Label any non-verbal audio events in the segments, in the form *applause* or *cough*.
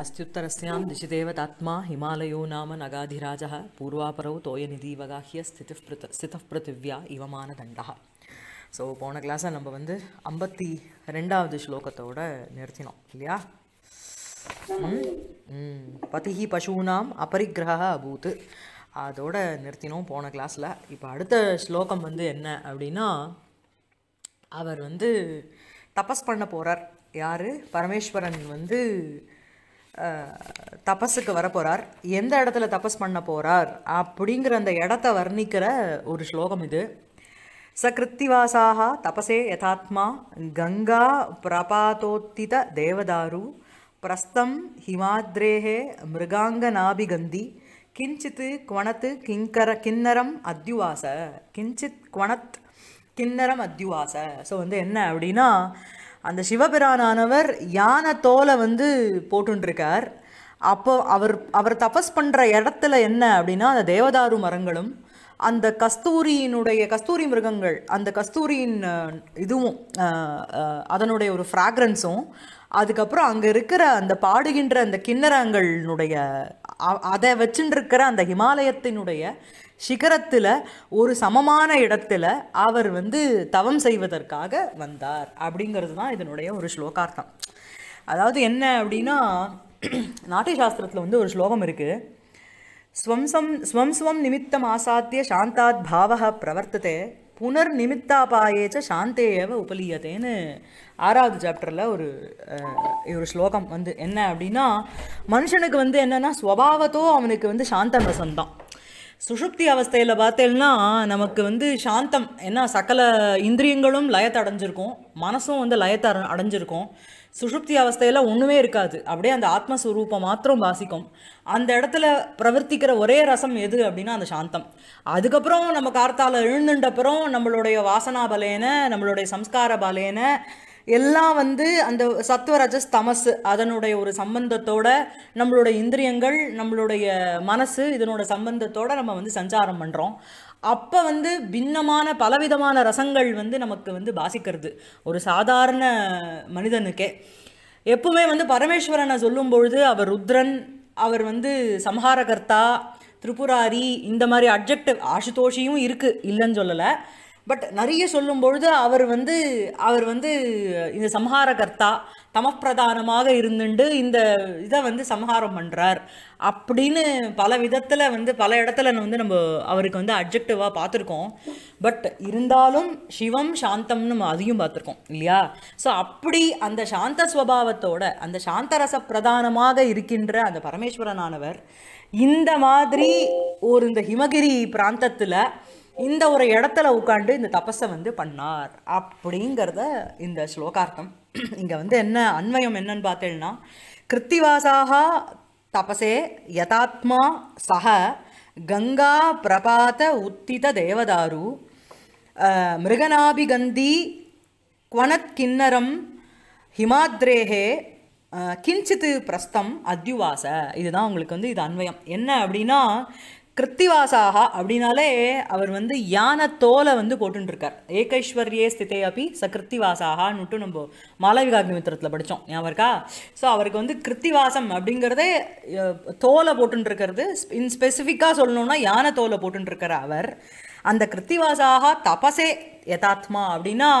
अस्त्युत्तरस्यां दिशिदेवतात्मा हिमालयो नाम नगाधिराजः पूर्वापरौ तोयनिधीवगाह्य स्थितिः पृथ स्थितः पृथिव्या इव मानदण्डः ஸோ போன கிளாஸை நம்ம வந்து ஐம்பத்தி ரெண்டாவது ஸ்லோகத்தோட நிறுத்தினோம் இல்லையா பதிஹி பசூனாம் அபரிக்கிரக அபூத்து அதோட நிறுத்தினோம் போன கிளாஸில் இப்போ அடுத்த ஸ்லோகம் வந்து என்ன அப்படின்னா அவர் வந்து தபஸ் பண்ண போகிறார் யார் பரமேஸ்வரன் வந்து தபஸுக்கு வரப்போகிறார் எந்த இடத்துல தபஸ் பண்ண போகிறார் அப்படிங்கிற அந்த இடத்த வர்ணிக்கிற ஒரு ஸ்லோகம் இது சகிருத்திவாசாக தபசே யதாத்மா கங்கா பிரபாத்தோத்தித தேவதாரு பிரஸ்தம் ஹிமாத்ரேஹே மிருகாங்கநாபிகந்தி கிஞ்சித் குவணத்து கிங்கர கிண்ணரம் அத்யுவாச கிஞ்சித் குவணத் கிண்ணரம் அத்யுவாச ஸோ வந்து என்ன அப்படின்னா அந்த சிவபிரானானவர் யானை தோலை வந்து போட்டுருக்கார் அப்போ அவர் அவர் தபஸ் பண்ணுற இடத்துல என்ன அப்படின்னா அந்த தேவதாரு மரங்களும் அந்த கஸ்தூரியினுடைய கஸ்தூரி மிருகங்கள் அந்த கஸ்தூரியின் இதுவும் அதனுடைய ஒரு ஃப்ராக்ரன்ஸும் அதுக்கப்புறம் அங்கே இருக்கிற அந்த பாடுகின்ற அந்த கிண்ணரங்களுடைய அதை வச்சுருக்கிற அந்த ஹிமாலயத்தினுடைய சிகரத்தில் ஒரு சமமான இடத்துல அவர் வந்து தவம் செய்வதற்காக வந்தார் அப்படிங்கிறது தான் இதனுடைய ஒரு ஸ்லோகார்த்தம் அதாவது என்ன அப்படின்னா நாட்டிய சாஸ்திரத்தில் வந்து ஒரு ஸ்லோகம் இருக்குது ஸ்வம்சம் ஸ்வம் ஸ்வம் நிமித்தம் ஆசாத்திய சாந்தாத் பாவக பிரவர்த்ததே புனர் நிமித்தாபாயேச்ச சாந்தே உபலியதேன்னு ஆறாவது சாப்டரில் ஒரு ஒரு ஸ்லோகம் வந்து என்ன அப்படின்னா மனுஷனுக்கு வந்து என்னென்னா ஸ்வபாவத்தோ அவனுக்கு வந்து சாந்த வசந்தான் சுஷுப்தி அவஸ்தையில் பார்த்தேன்னா நமக்கு வந்து சாந்தம் ஏன்னா சகல இந்திரியங்களும் லயத்தை அடைஞ்சிருக்கும் மனசும் வந்து லயத்தை அடைஞ்சிருக்கும் சுஷுப்தி அவஸ்தையில் ஒன்றுமே இருக்காது அப்படியே அந்த ஆத்மஸ்வரூபம் மாத்திரம் வாசிக்கும் அந்த இடத்துல பிரவர்த்திக்கிற ஒரே ரசம் எது அப்படின்னா அந்த சாந்தம் அதுக்கப்புறம் நம்ம கார்த்தால எழுந்துட்டப்புறம் நம்மளுடைய வாசனா பலேன நம்மளுடைய சம்ஸ்கார பலேன எல்லாம் வந்து அந்த சத்வரஜஸ் தமஸ் அதனுடைய ஒரு சம்பந்தத்தோட நம்மளுடைய இந்திரியங்கள் நம்மளுடைய மனசு இதனோட சம்பந்தத்தோட நம்ம வந்து சஞ்சாரம் பண்ணுறோம் அப்போ வந்து பின்னமான பலவிதமான ரசங்கள் வந்து நமக்கு வந்து பாசிக்கிறது ஒரு சாதாரண மனிதனுக்கே எப்பவுமே வந்து பரமேஸ்வரனை சொல்லும் பொழுது அவர் ருத்ரன் அவர் வந்து சம்ஹாரகர்த்தா திரிபுராரி இந்த மாதிரி அப்ஜெக்டிவ் ஆசுதோஷியும் இருக்குது இல்லைன்னு சொல்லலை பட் நிறைய சொல்லும் பொழுது அவர் வந்து அவர் வந்து இந்த சம்ஹாரகர்த்தா தமப்பிரதானமாக இருந்துட்டு இந்த இதை வந்து சம்ஹாரம் பண்ணுறார் அப்படின்னு பல விதத்தில் வந்து பல இடத்துல வந்து நம்ம அவருக்கு வந்து அப்ஜெக்டிவாக பார்த்துருக்கோம் பட் இருந்தாலும் சிவம் சாந்தம்னு நம்ம அதையும் பார்த்துருக்கோம் இல்லையா ஸோ அப்படி அந்த சாந்த ஸ்வபாவத்தோட அந்த சாந்தரச பிரதானமாக இருக்கின்ற அந்த பரமேஸ்வரனானவர் இந்த மாதிரி ஒரு இந்த ஹிமகிரி பிராந்தத்தில் இந்த ஒரு இடத்துல உட்காந்து இந்த தபஸை வந்து பண்ணார் அப்படிங்கிறத இந்த ஸ்லோகார்த்தம் இங்கே வந்து என்ன அன்வயம் என்னன்னு பார்த்தேன்னா கிருத்திவாசாக தபசே யதாத்மா சக கங்கா பிரபாத உத்தித தேவதாரு மிருகநாபிகந்தி குவனத் கிண்ணரம் ஹிமாத்ரேகே கிஞ்சித்து பிரஸ்தம் அத்யுவாச இதுதான் உங்களுக்கு வந்து இது அன்வயம் என்ன அப்படின்னா கிருத்திவாசாக அப்படின்னாலே அவர் வந்து யானை தோலை வந்து போட்டுருக்கார் ஏகைஸ்வர்யே ஸ்திதே அப்படி ச கிருத்திவாசாகன்னுட்டு நம்ம மித்திரத்தில் படித்தோம் ஞாபகம் இருக்கா ஸோ அவருக்கு வந்து கிருத்திவாசம் அப்படிங்கிறதே தோலை போட்டுருக்கிறது இன் ஸ்பெசிஃபிக்காக சொல்லணும்னா யானை தோலை போட்டுருக்கிற அவர் அந்த கிருத்திவாசாக தபசே யதாத்மா அப்படின்னா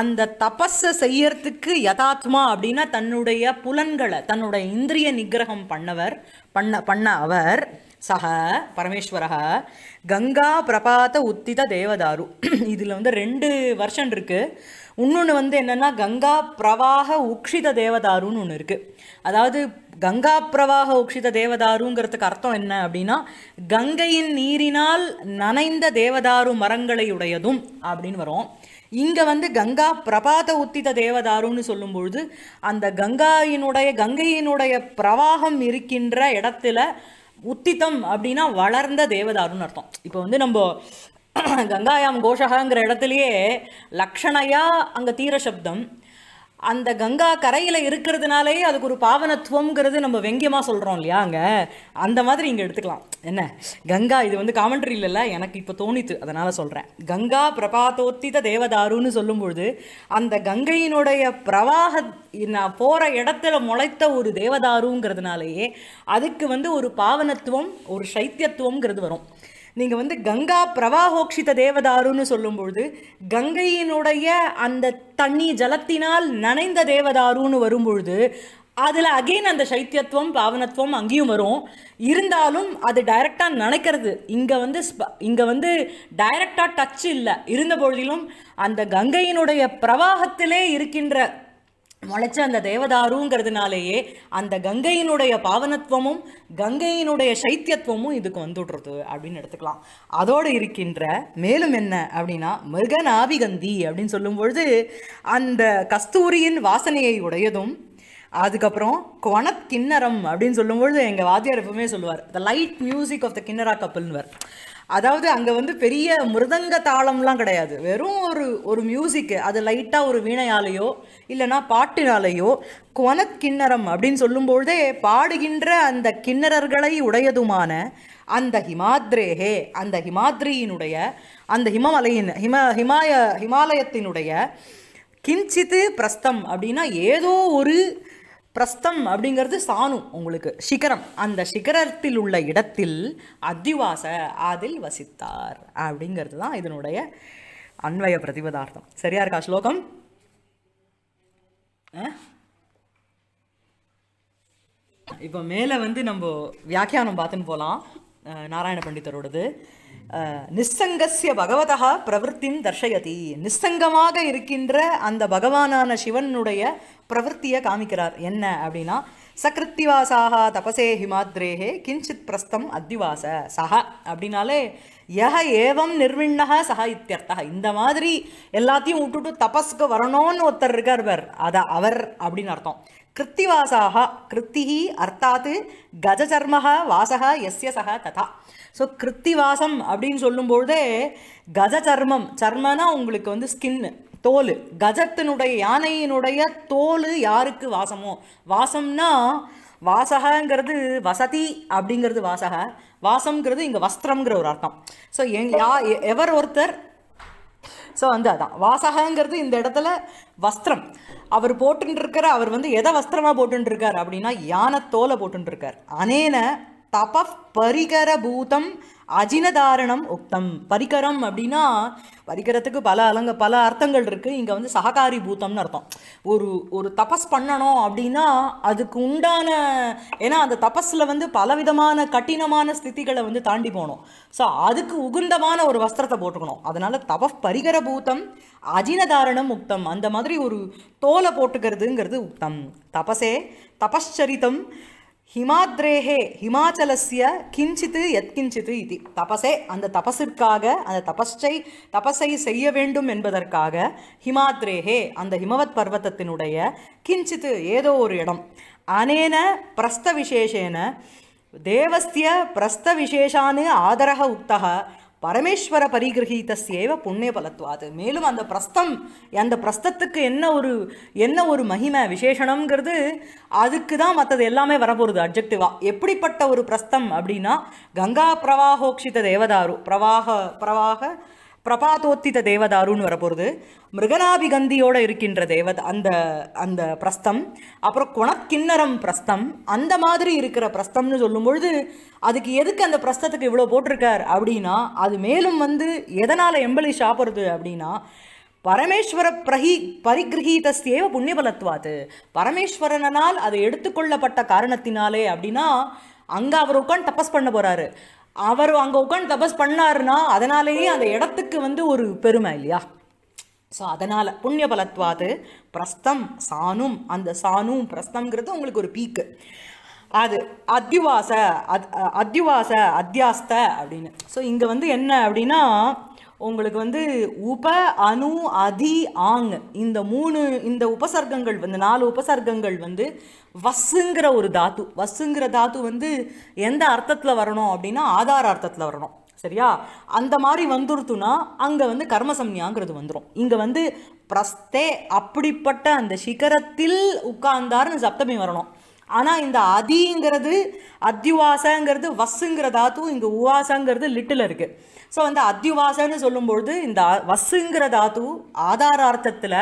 அந்த தபஸை செய்யறதுக்கு யதாத்மா அப்படின்னா தன்னுடைய புலன்களை தன்னுடைய இந்திரிய நிகிரகம் பண்ணவர் பண்ண பண்ண அவர் சக பரமேஸ்வரக கங்கா பிரபாத்த உத்தித தேவதாரு *clears throat* இதில் வந்து ரெண்டு வருஷன் இருக்குது இன்னொன்று வந்து என்னென்னா கங்கா பிரவாக உக்ஷித தேவதாருன்னு ஒன்று இருக்குது அதாவது கங்கா பிரவாக உக்ஷித தேவதாருங்கிறதுக்கு அர்த்தம் என்ன அப்படின்னா கங்கையின் நீரினால் நனைந்த தேவதாரு மரங்களை உடையதும் அப்படின்னு வரும் இங்கே வந்து கங்கா பிரபாத உத்தித தேவதாருன்னு சொல்லும்பொழுது அந்த கங்காயினுடைய கங்கையினுடைய பிரவாகம் இருக்கின்ற இடத்துல உத்தித்தம் அப்படின்னா வளர்ந்த தேவதாருன்னு அர்த்தம் இப்போ வந்து நம்ம *clears throat* கங்காயாம் கோஷகாங்கிற இடத்துலயே லக்ஷணையா அங்கே தீர சப்தம் அந்த கங்கா கரையில் இருக்கிறதுனாலே அதுக்கு ஒரு பாவனத்துவங்கிறது நம்ம வெங்கியமாக சொல்கிறோம் இல்லையா அங்கே அந்த மாதிரி இங்கே எடுத்துக்கலாம் என்ன கங்கா இது வந்து காமெண்ட்ரி இல்லைல்ல எனக்கு இப்போ தோணித்து அதனால் சொல்கிறேன் கங்கா பிரபாதோத்தித தேவதாருன்னு சொல்லும்பொழுது அந்த கங்கையினுடைய பிரவாக நான் போகிற இடத்துல முளைத்த ஒரு தேவதாருங்கிறதுனாலேயே அதுக்கு வந்து ஒரு பாவனத்துவம் ஒரு சைத்தியத்துவங்கிறது வரும் நீங்கள் வந்து கங்கா பிரவாகோக்ஷித தேவதாருன்னு சொல்லும்பொழுது கங்கையினுடைய அந்த தண்ணி ஜலத்தினால் நனைந்த தேவதாருன்னு வரும்பொழுது அதில் அகெயின் அந்த சைத்தியத்துவம் பாவனத்துவம் அங்கேயும் வரும் இருந்தாலும் அது டைரெக்டாக நினைக்கிறது இங்கே வந்து இங்கே வந்து டைரெக்டாக டச் இல்லை இருந்த பொழுதிலும் அந்த கங்கையினுடைய பிரவாகத்திலே இருக்கின்ற முளைச்ச அந்த தேவதாருங்கிறதுனாலேயே அந்த கங்கையினுடைய பாவனத்துவமும் கங்கையினுடைய சைத்தியத்துவமும் இதுக்கு வந்துடுறது அப்படின்னு எடுத்துக்கலாம் அதோடு இருக்கின்ற மேலும் என்ன அப்படின்னா மிருகநாபிகந்தி அப்படின்னு சொல்லும் பொழுது அந்த கஸ்தூரியின் வாசனையை உடையதும் அதுக்கப்புறம் கொணப் கிண்ணரம் அப்படின்னு சொல்லும்பொழுது எங்கள் வாத்தியார் எப்பவுமே சொல்லுவார் the light music of the கிண்ணரா கப்பல்னுவர் அதாவது அங்கே வந்து பெரிய மிருதங்க தாளம்லாம் கிடையாது வெறும் ஒரு ஒரு மியூசிக்கு அது லைட்டாக ஒரு வீணையாலேயோ இல்லைனா பாட்டினாலேயோ குவனத் கிண்ணறம் அப்படின்னு சொல்லும்பொழுதே பாடுகின்ற அந்த கிண்ணறர்களை உடையதுமான அந்த ஹிமாத்ரேஹே அந்த ஹிமாத்ரியினுடைய அந்த ஹிமமலையின் ஹிம ஹிமாய ஹிமாலயத்தினுடைய கிஞ்சித்து பிரஸ்தம் அப்படின்னா ஏதோ ஒரு பிரஸ்தம் அப்படிங்கிறது சாணு உங்களுக்கு சிகரம் அந்த சிகரத்தில் உள்ள இடத்தில் அதிவாச அதில் வசித்தார் அப்படிங்கிறது தான் இதனுடைய அன்வய பிரதிபதார்த்தம் சரியா இருக்கா ஸ்லோகம் இப்போ மேலே வந்து நம்ம வியாக்கியானம் பார்த்துன்னு போகலாம் நாராயண பண்டிதரோடது நிஸ்ஸங்கசிய பகவதா பிரவருத்தி தர்ஷயதி நிஸ்ஸங்கமாக இருக்கின்ற அந்த பகவானான சிவனுடைய பிரவருத்தியை காமிக்கிறார் என்ன அப்படின்னா சகிருத்திவாசாக தபசே ஹிமாத்ரேகே கிஞ்சித் பிரஸ்தம் அத்திவாச சஹ அப்படின்னாலே யஹ ஏவம் நிர்விண்ணக சஹ இத்தியர்த்தா இந்த மாதிரி எல்லாத்தையும் விட்டுட்டு தபஸ்க்கு வரணும்னு ஒருத்தர் இருக்கார் அத அதை அவர் அப்படின்னு அர்த்தம் கிருத்திவாசாக கிருத்திஹி அர்த்தாத்து கஜச்சர்மக வாசக எஸ்ய சக ததா ஸோ கிருத்திவாசம் அப்படின்னு சொல்லும்பொழுதே சர்மம் சர்மனா உங்களுக்கு வந்து ஸ்கின்னு தோல் கஜத்தினுடைய யானையினுடைய தோல் யாருக்கு வாசமோ வாசம்னா வாசகங்கிறது வசதி அப்படிங்கிறது வாசக வாசம்ங்கிறது இங்கே வஸ்திரம்ங்கிற ஒரு அர்த்தம் ஸோ எங் யா எவர் ஒருத்தர் ஸோ வந்து அதான் வாசகங்கிறது இந்த இடத்துல வஸ்திரம் அவர் போட்டுருக்கிற அவர் வந்து எதை வஸ்திரமாக போட்டுருக்கார் அப்படின்னா யானை தோலை போட்டுருக்கார் அனேன பரிகர பூதம் அஜினதாரணம் உக்தம் பரிகரம் அப்படின்னா பரிகரத்துக்கு பல அலங்க பல அர்த்தங்கள் இருக்குது இங்கே வந்து சககாரி பூத்தம்னு அர்த்தம் ஒரு ஒரு தபஸ் பண்ணணும் அப்படின்னா அதுக்கு உண்டான ஏன்னா அந்த தபஸில் வந்து பலவிதமான கடினமான ஸ்திதிகளை வந்து தாண்டி போகணும் ஸோ அதுக்கு உகுந்தமான ஒரு வஸ்திரத்தை போட்டுக்கணும் அதனால் தப பரிகர பூத்தம் அஜினதாரணம் உக்தம் அந்த மாதிரி ஒரு தோலை போட்டுக்கிறதுங்கிறது உக்தம் தபசே தபஸ்சரித்தம் ஹிமாத்ரேஹே ஹிமாச்சலசிய கிஞ்சித்து எத்கிஞ்சித்து இது தபசே அந்த தபசிற்காக அந்த தபஸை தபஸை செய்ய வேண்டும் என்பதற்காக ஹிமாத்ரேஹே அந்த ஹிமவத் பர்வத்தத்தினுடைய கிஞ்சித்து ஏதோ ஒரு இடம் அனேன பிரஸ்த விசேஷேன தேவஸ்திய பிரஸ்த விசேஷானு ஆதரக உக்தக பரமேஸ்வர பரிகிரகித்தஸ்யேவ புண்ணிய பலத்துவாது மேலும் அந்த பிரஸ்தம் அந்த பிரஸ்தத்துக்கு என்ன ஒரு என்ன ஒரு மகிமை விசேஷனம்ங்கிறது அதுக்கு தான் மற்றது எல்லாமே வரப்போகுது அப்ஜெக்டிவாக எப்படிப்பட்ட ஒரு பிரஸ்தம் அப்படின்னா கங்கா பிரவாகோக்ஷித தேவதாரு பிரவாக பிரவாக பிரபாதோத்தித தேவதாருன்னு வரப்போகிறது மிருகனாபிகந்தியோடு இருக்கின்ற தேவத அந்த அந்த பிரஸ்தம் அப்புறம் குணக்கிண்ணரம் பிரஸ்தம் அந்த மாதிரி இருக்கிற பிரஸ்தம்னு சொல்லும் பொழுது அதுக்கு எதுக்கு அந்த பிரஸ்தத்துக்கு இவ்வளோ போட்டிருக்கார் அப்படின்னா அது மேலும் வந்து எதனால் எம்பலிஷ் சாப்பிட்றது அப்படின்னா பரமேஸ்வர பிரகி பரிகிரகீதஸ்தேவ புண்ணியபலத்துவாது பரமேஸ்வரனால் அது எடுத்துக்கொள்ளப்பட்ட காரணத்தினாலே அப்படின்னா அங்கே அவர் உட்காந்து தப்பஸ் பண்ண போகிறாரு அவர் அங்கே உட்காந்து தபஸ் பண்ணாருன்னா அதனாலேயே அந்த இடத்துக்கு வந்து ஒரு பெருமை இல்லையா ஸோ அதனால் புண்ணிய பலத்வாது பிரஸ்தம் சானும் அந்த சானும் பிரஸ்தம்ங்கிறது உங்களுக்கு ஒரு பீக்கு அது அத்யுவாச அத் அத்யுவாச அத்தியாஸ்த அப்படின்னு ஸோ இங்கே வந்து என்ன அப்படின்னா உங்களுக்கு வந்து உப அணு அதி ஆங் இந்த மூணு இந்த உபசர்க்கங்கள் வந்து நாலு உபசர்க்கங்கள் வந்து வஸ்ஸுங்கிற ஒரு தாத்து வஸ்ஸுங்கிற தாத்து வந்து எந்த அர்த்தத்தில் வரணும் அப்படின்னா ஆதார அர்த்தத்தில் வரணும் சரியா அந்த மாதிரி வந்துருத்துனா அங்கே வந்து கர்மசம்யாங்கிறது வந்துடும் இங்கே வந்து பிரஸ்தே அப்படிப்பட்ட அந்த சிகரத்தில் உட்கார்ந்தார்னு சப்தமி வரணும் ஆனால் இந்த அதிங்கிறது அத்தியுவாசங்கிறது வஸ்ஸுங்கிற தாத்து இங்கே உவாசங்கிறது லிட்டில் இருக்குது ஸோ அந்த அத்தியுவாசன்னு சொல்லும்பொழுது இந்த வசுங்கிற தாத்து அர்த்தத்தில்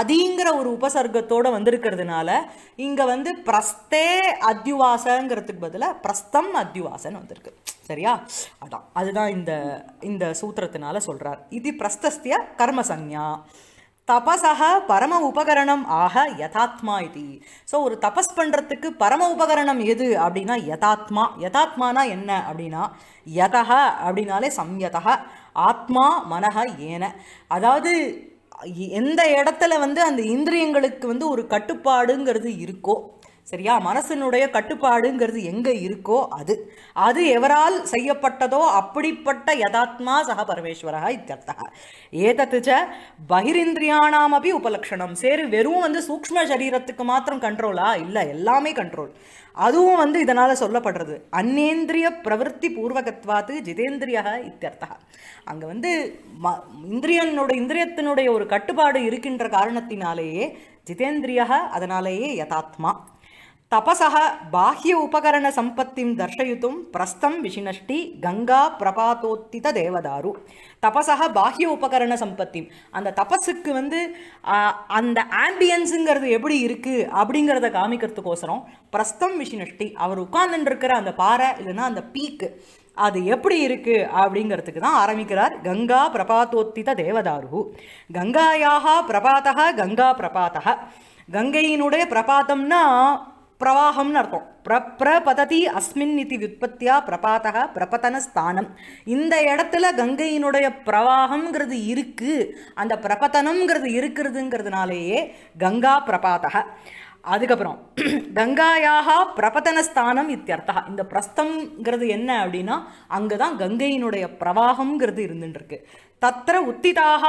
அதிங்கிற ஒரு உபசர்க்கத்தோடு வந்திருக்கிறதுனால இங்கே வந்து பிரஸ்தே அத்தியுவாசங்கிறதுக்கு பதிலாக பிரஸ்தம் அத்தியுவாசன் வந்திருக்கு சரியா அதான் அதுதான் இந்த இந்த சூத்திரத்தினால சொல்கிறார் இது பிரஸ்தஸ்திய கர்மசஞ்ஞா தபசா பரம உபகரணம் ஆக யதாத்மா இது ஸோ ஒரு தபஸ் பண்ணுறதுக்கு பரம உபகரணம் எது அப்படின்னா யதாத்மா யதாத்மானா என்ன அப்படின்னா யதக அப்படின்னாலே சம்யதக ஆத்மா மனக ஏன அதாவது எந்த இடத்துல வந்து அந்த இந்திரியங்களுக்கு வந்து ஒரு கட்டுப்பாடுங்கிறது இருக்கோ சரியா மனசனுடைய கட்டுப்பாடுங்கிறது எங்கே இருக்கோ அது அது எவரால் செய்யப்பட்டதோ அப்படிப்பட்ட யதாத்மா சக பரமேஸ்வரா இத்தியர்த்தா ஏதத்து பகிரிந்திரியானாம் அப்படி உபலக்ஷணம் சரி வெறும் வந்து சூக்ம சரீரத்துக்கு மாத்திரம் கண்ட்ரோலா இல்லை எல்லாமே கண்ட்ரோல் அதுவும் வந்து இதனால் சொல்லப்படுறது அன்னேந்திரிய பிரவருத்தி பூர்வகத்வாத்து ஜிதேந்திரியா இத்தியர்த்தா அங்கே வந்து ம இந்திரியனுடைய இந்திரியத்தினுடைய ஒரு கட்டுப்பாடு இருக்கின்ற காரணத்தினாலேயே ஜிதேந்திரியா அதனாலேயே யதாத்மா తపస பாஹ்ய உபகரண சம்பத்திம் దర్శయుతుం பிரஸ்தம் విషినష్టి கங்கா பிரபாத்தோத்தித தேவதாரு தபசக பாஹ்ய உபகரண சம்பத்தி அந்த தபஸுக்கு வந்து அந்த ஆம்பியன்ஸுங்கிறது எப்படி இருக்குது அப்படிங்கிறத காமிக்கிறதுக்கோசரம் பிரஸ்தம் விஷ்ணுஷ்டி அவர் உட்கார்ந்துட்டு அந்த பாறை இல்லைன்னா அந்த பீக்கு அது எப்படி இருக்குது அப்படிங்கிறதுக்கு தான் ஆரம்பிக்கிறார் கங்கா பிரபாத்தோத்தித தேவதாரு கங்காயாக பிரபாத்தக கங்கா பிரபாத்தக கங்கையினுடைய பிரபாத்தம்னா பிரவாகம்னு அர்த்தம் பிர பிரபததி அஸ்மின் இத்தி விற்பத்தியா பிரபாத்தக பிரபதன ஸ்தானம் இந்த இடத்துல கங்கையினுடைய பிரவாகம்ங்கிறது இருக்குது அந்த பிரபதனம்ங்கிறது இருக்கிறதுங்கிறதுனாலேயே கங்கா பிரபாத்தக அதுக்கப்புறம் கங்காயாக பிரபதனஸ்தானம் இத்தியர்த்தா இந்த பிரஸ்தம்ங்கிறது என்ன அப்படின்னா அங்கே தான் கங்கையினுடைய பிரவாகம்ங்கிறது இருந்துட்டுருக்கு தத்திர உத்திதாக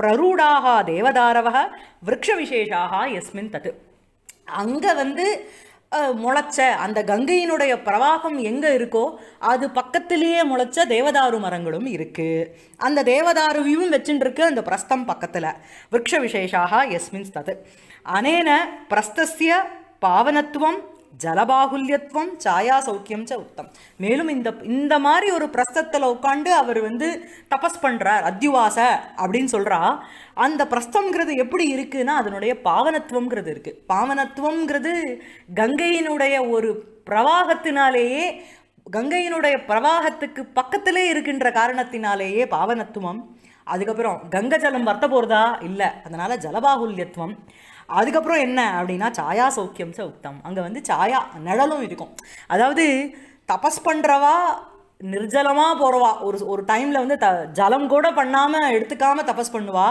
பிரரூடாக தேவதாரவக விரக்ஷ விசேஷாக எஸ்மின் தத்து அங்கே வந்து முளைச்ச அந்த கங்கையினுடைய பிரவாகம் எங்கே இருக்கோ அது பக்கத்திலேயே முளைச்ச தேவதாரு மரங்களும் இருக்குது அந்த தேவதாருவியும் வச்சுட்டுருக்கு அந்த பிரஸ்தம் பக்கத்தில் விரக்ஷ விசேஷாக எஸ்மின்ஸ் தது அனேன பிரஸ்தஸ்ய பாவனத்துவம் ஜலபாகுல்யத்துவம் சாயா சௌக்கியம் ச உத்தம் மேலும் இந்த இந்த மாதிரி ஒரு பிரஸ்தத்தில் உட்காந்து அவர் வந்து தபஸ் பண்ணுறார் அத்தியுவாச அப்படின்னு சொல்கிறா அந்த பிரஸ்தம்ங்கிறது எப்படி இருக்குன்னா அதனுடைய பாவனத்துவங்கிறது இருக்குது பாவனத்துவங்கிறது கங்கையினுடைய ஒரு பிரவாகத்தினாலேயே கங்கையினுடைய பிரவாகத்துக்கு பக்கத்திலே இருக்கின்ற காரணத்தினாலேயே பாவனத்துவம் அதுக்கப்புறம் கங்கை ஜலம் வர்த்த போகிறதா இல்லை அதனால் ஜலபாகுல்யத்துவம் அதுக்கப்புறம் என்ன அப்படின்னா சாயா சௌக்கியம் ச உத்தம் அங்கே வந்து சாயா நிழலும் இருக்கும் அதாவது தபஸ் பண்ணுறவா நிர்ஜலமாக போகிறவா ஒரு ஒரு டைமில் வந்து த ஜலம் கூட பண்ணாமல் எடுத்துக்காமல் தபஸ் பண்ணுவா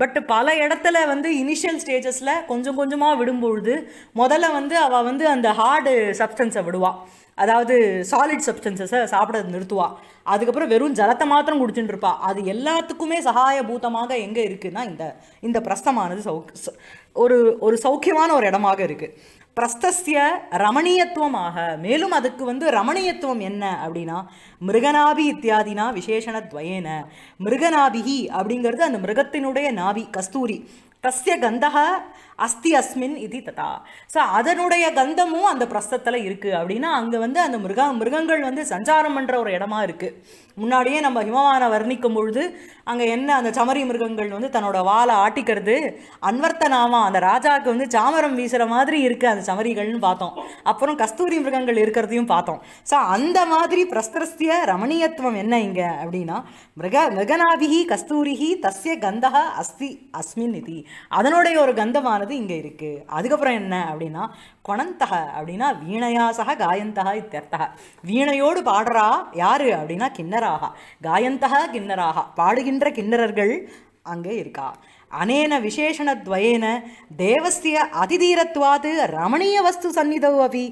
பட் பல இடத்துல வந்து இனிஷியல் ஸ்டேஜஸில் கொஞ்சம் கொஞ்சமாக விடும்பொழுது முதல்ல வந்து அவள் வந்து அந்த ஹார்டு சப்ஸ்டன்ஸை விடுவாள் அதாவது சாலிட் சப்ஸ்டன்சஸை சாப்பிட நிறுத்துவா அதுக்கப்புறம் வெறும் ஜலத்தை மாத்திரம் குடிச்சுட்டு இருப்பா அது எல்லாத்துக்குமே சகாயபூதமாக எங்கே இருக்குன்னா இந்த இந்த பிரஸ்தமானது சௌக் ஒரு ஒரு சௌக்கியமான ஒரு இடமாக இருக்குது பிரஸ்தஸ்ய ரமணீயத்துவமாக மேலும் அதுக்கு வந்து ரமணீயத்துவம் என்ன அப்படின்னா மிருகநாபி இத்தியாதினா விசேஷண துவயேன மிருகநாபிகி அப்படிங்கிறது அந்த மிருகத்தினுடைய நாபி கஸ்தூரி தஸ்ய கந்தக அஸ்தி அஸ்மின் இது ததா ஸோ அதனுடைய கந்தமும் அந்த பிரஸ்தத்தில் இருக்குது அப்படின்னா அங்கே வந்து அந்த மிருக மிருகங்கள் வந்து சஞ்சாரம் பண்ணுற ஒரு இடமா இருக்குது முன்னாடியே நம்ம ஹிமமான வர்ணிக்கும் பொழுது அங்கே என்ன அந்த சமரி மிருகங்கள் வந்து தன்னோட வாழை ஆட்டிக்கிறது அன்வர்த்த நாமா அந்த ராஜாவுக்கு வந்து சாமரம் வீசுகிற மாதிரி இருக்குது அந்த சமரிகள்னு பார்த்தோம் அப்புறம் கஸ்தூரி மிருகங்கள் இருக்கிறதையும் பார்த்தோம் ஸோ அந்த மாதிரி பிரஸ்திய ரமணீயத்துவம் என்ன இங்கே அப்படின்னா மிருக மிருகநாபிகி கஸ்தூரிகி தஸ்ய கந்தகா அஸ்தி அஸ்மின் நிதி அதனுடைய ஒரு கந்தமானது இங்கே இருக்குது அதுக்கப்புறம் என்ன அப்படின்னா கொணந்தக அப்படின்னா வீணையாசக காயந்தக இத்தர்த்தக வீணையோடு பாடுறா யார் அப்படின்னா கிண்ணரா கிண்ணராக காயந்தக கிண்ணராக பாடுகின்ற கிண்ணரர்கள் அங்கே இருக்கா அனேன விசேஷணத்வயேன தேவஸ்திய அதிதீரத்வாது ரமணீய வஸ்து சந்நிதோ அபி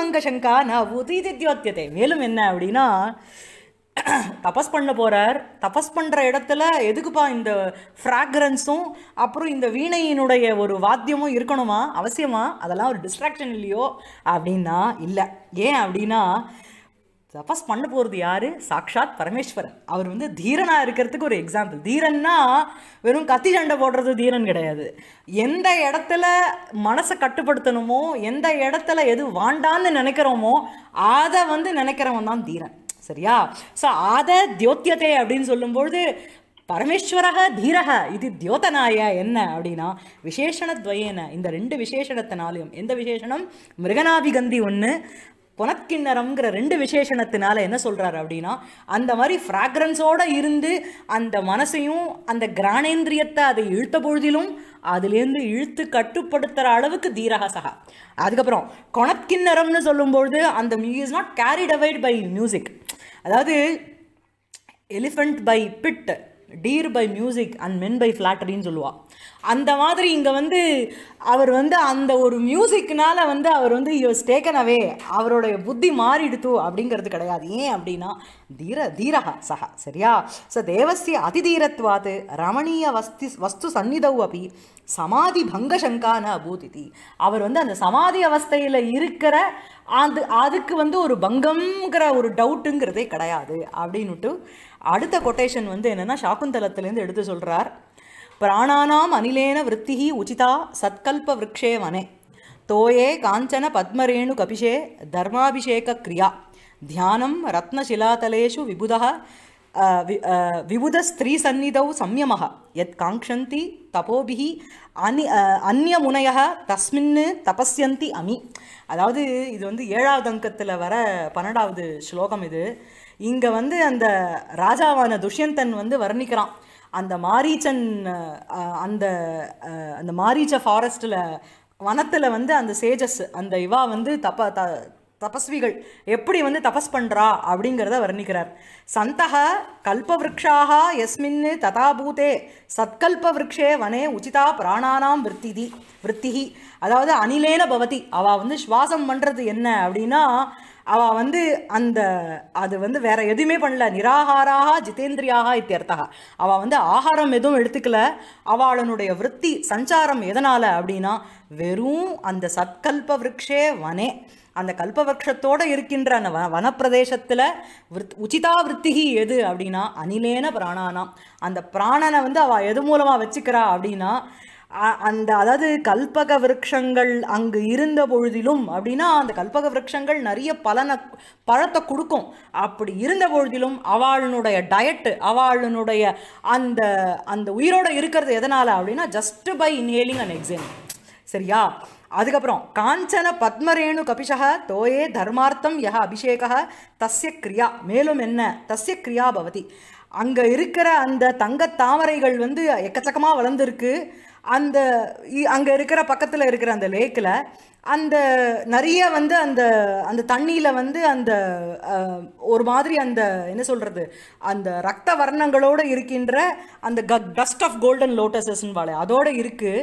வங்க சங்கா ந உதிதித்யோத்தியதே மேலும் என்ன அப்படின்னா தபஸ் பண்ண போகிறார் தபஸ் பண்ணுற இடத்துல எதுக்குப்பா இந்த ஃப்ராக்ரன்ஸும் அப்புறம் இந்த வீணையினுடைய ஒரு வாத்தியமும் இருக்கணுமா அவசியமா அதெல்லாம் ஒரு டிஸ்ட்ராக்ஷன் இல்லையோ அப்படின்னா இல்லை ஏன் அப்படின்னா தபஸ் பண்ண போகிறது யார் சாக்ஷாத் பரமேஸ்வரன் அவர் வந்து தீரனாக இருக்கிறதுக்கு ஒரு எக்ஸாம்பிள் தீரன்னா வெறும் கத்தி சண்டை போடுறது தீரன் கிடையாது எந்த இடத்துல மனசை கட்டுப்படுத்தணுமோ எந்த இடத்துல எது வாண்டான்னு நினைக்கிறோமோ அதை வந்து நினைக்கிறவன் தான் தீரன் சரியா ஸோ அதை தியோத்தியத்தை அப்படின்னு சொல்லும்பொழுது பரமேஸ்வரக தீரக இது தியோதனாய என்ன அப்படின்னா விசேஷணத்வயேன இந்த ரெண்டு விசேஷணத்தினாலையும் எந்த விசேஷனம் மிருகனாபிகந்தி ஒன்று புனக்கிண்ணறம்ங்கிற ரெண்டு விசேஷணத்தினால என்ன சொல்கிறாரு அப்படின்னா அந்த மாதிரி ஃப்ராக்ரன்ஸோடு இருந்து அந்த மனசையும் அந்த கிராணேந்திரியத்தை அதை இழுத்த பொழுதிலும் அதுலேருந்து இழுத்து கட்டுப்படுத்துகிற அளவுக்கு தீரகசகா அதுக்கப்புறம் கொணக்கிண்ணறம்னு சொல்லும்பொழுது அந்த is not carried away by music அதாவது elephant by bit deer by music and men by ஃப்ளாட்டரின்னு சொல்லுவாள் அந்த மாதிரி இங்கே வந்து அவர் வந்து அந்த ஒரு மியூசிக்னால் வந்து அவர் வந்து யூஸ் டேக்கன் அவே அவருடைய புத்தி மாறிடுத்து அப்படிங்கிறது கிடையாது ஏன் அப்படின்னா தீர தீரக சஹா சரியா ச தேவசிய அதிதீரத்வாது ரமணீய வஸ்தி வஸ்து சந்நிதவ் அப்படி சமாதி பங்கசங்கான அபூதிதி அவர் வந்து அந்த சமாதி அவஸ்தையில் இருக்கிற அது அதுக்கு வந்து ஒரு பங்கம்ங்கிற ஒரு டவுட்டுங்கிறதே கிடையாது அப்படின்னுட்டு அடுத்த கொட்டேஷன் வந்து என்னென்னா சாக்குந்தலத்துலேருந்து எடுத்து சொல்கிறார் பிராணானாம் அனிலேன விற்த்திஹி உச்சிதா சத்கல்ப விரக்ஷே வனே தோயே காஞ்சன பத்மரேணு கபிஷே தர்மாபிஷேக கிரியா தியானம் ரத்னசிலாதலேஷு விபுதா விபுத ஸ்திரீ சந்நிதௌ சம்யம எத் காங்க்ஷந்தி தபோபிஹி அனி முனைய தஸ்மின்னு தபஸ்யந்தி அமி அதாவது இது வந்து ஏழாவது அங்கத்தில் வர பன்னெண்டாவது ஸ்லோகம் இது இங்கே வந்து அந்த ராஜாவான துஷ்யந்தன் வந்து வர்ணிக்கிறான் அந்த மாரீச்சன் அந்த அந்த மாரீச்ச ஃபாரஸ்ட்டில் வனத்தில் வந்து அந்த சேஜஸ் அந்த இவா வந்து தப்ப த தபஸ்விகள் எப்படி வந்து தபஸ் பண்ணுறா அப்படிங்கிறத வர்ணிக்கிறார் சந்தக கல்பவிருக்ஷாக எஸ்மின் ததாபூதே சத்கல்ப வனே உச்சிதா பிராணானாம் விற்த்திதி விற்த்திகி அதாவது அனிலேன பவதி அவள் வந்து சுவாசம் பண்ணுறது என்ன அப்படின்னா அவள் வந்து அந்த அது வந்து வேற எதுவுமே பண்ணல நிராகாராக ஜிதேந்திரியாக இத்தியர்த்தக அவள் வந்து ஆகாரம் எதுவும் எடுத்துக்கல அவளனுடைய விற்பி சஞ்சாரம் எதனால் அப்படின்னா வெறும் அந்த சத்கல்ப வனே அந்த கல்பவக்ஷத்தோடு இருக்கின்ற அந்த வ வனப்பிரதேசத்தில் விருத் உச்சிதா விற்த்திகி எது அப்படின்னா அணிலேன பிராணானாம் அந்த பிராணனை வந்து அவள் எது மூலமாக வச்சுக்கிறா அப்படின்னா அந்த அதாவது கல்பக விரக்ஷங்கள் அங்கு இருந்த பொழுதிலும் அப்படின்னா அந்த கல்பக விரக்ஷங்கள் நிறைய பலனை பழத்தை கொடுக்கும் அப்படி இருந்த பொழுதிலும் அவளுடைய டயட்டு அவளுடைய அந்த அந்த உயிரோடு இருக்கிறது எதனால் அப்படின்னா just by inhaling and exam சரியா அதுக்கப்புறம் காஞ்சன பத்மரேணு கபிஷா தோயே தர்மார்த்தம் யா அபிஷேக தஸ்ய கிரியா மேலும் என்ன தஸ்ய கிரியா பவதி அங்கே இருக்கிற அந்த தங்க தாமரைகள் வந்து எக்கச்சக்கமாக வளர்ந்துருக்கு அந்த அங்கே இருக்கிற பக்கத்தில் இருக்கிற அந்த லேக்கில் அந்த நிறைய வந்து அந்த அந்த தண்ணியில் வந்து அந்த ஒரு மாதிரி அந்த என்ன சொல்கிறது அந்த ரத்த வர்ணங்களோடு இருக்கின்ற அந்த க டஸ்ட் ஆஃப் கோல்டன் லோட்டஸஸ்ன்னு வாழை அதோடு இருக்குது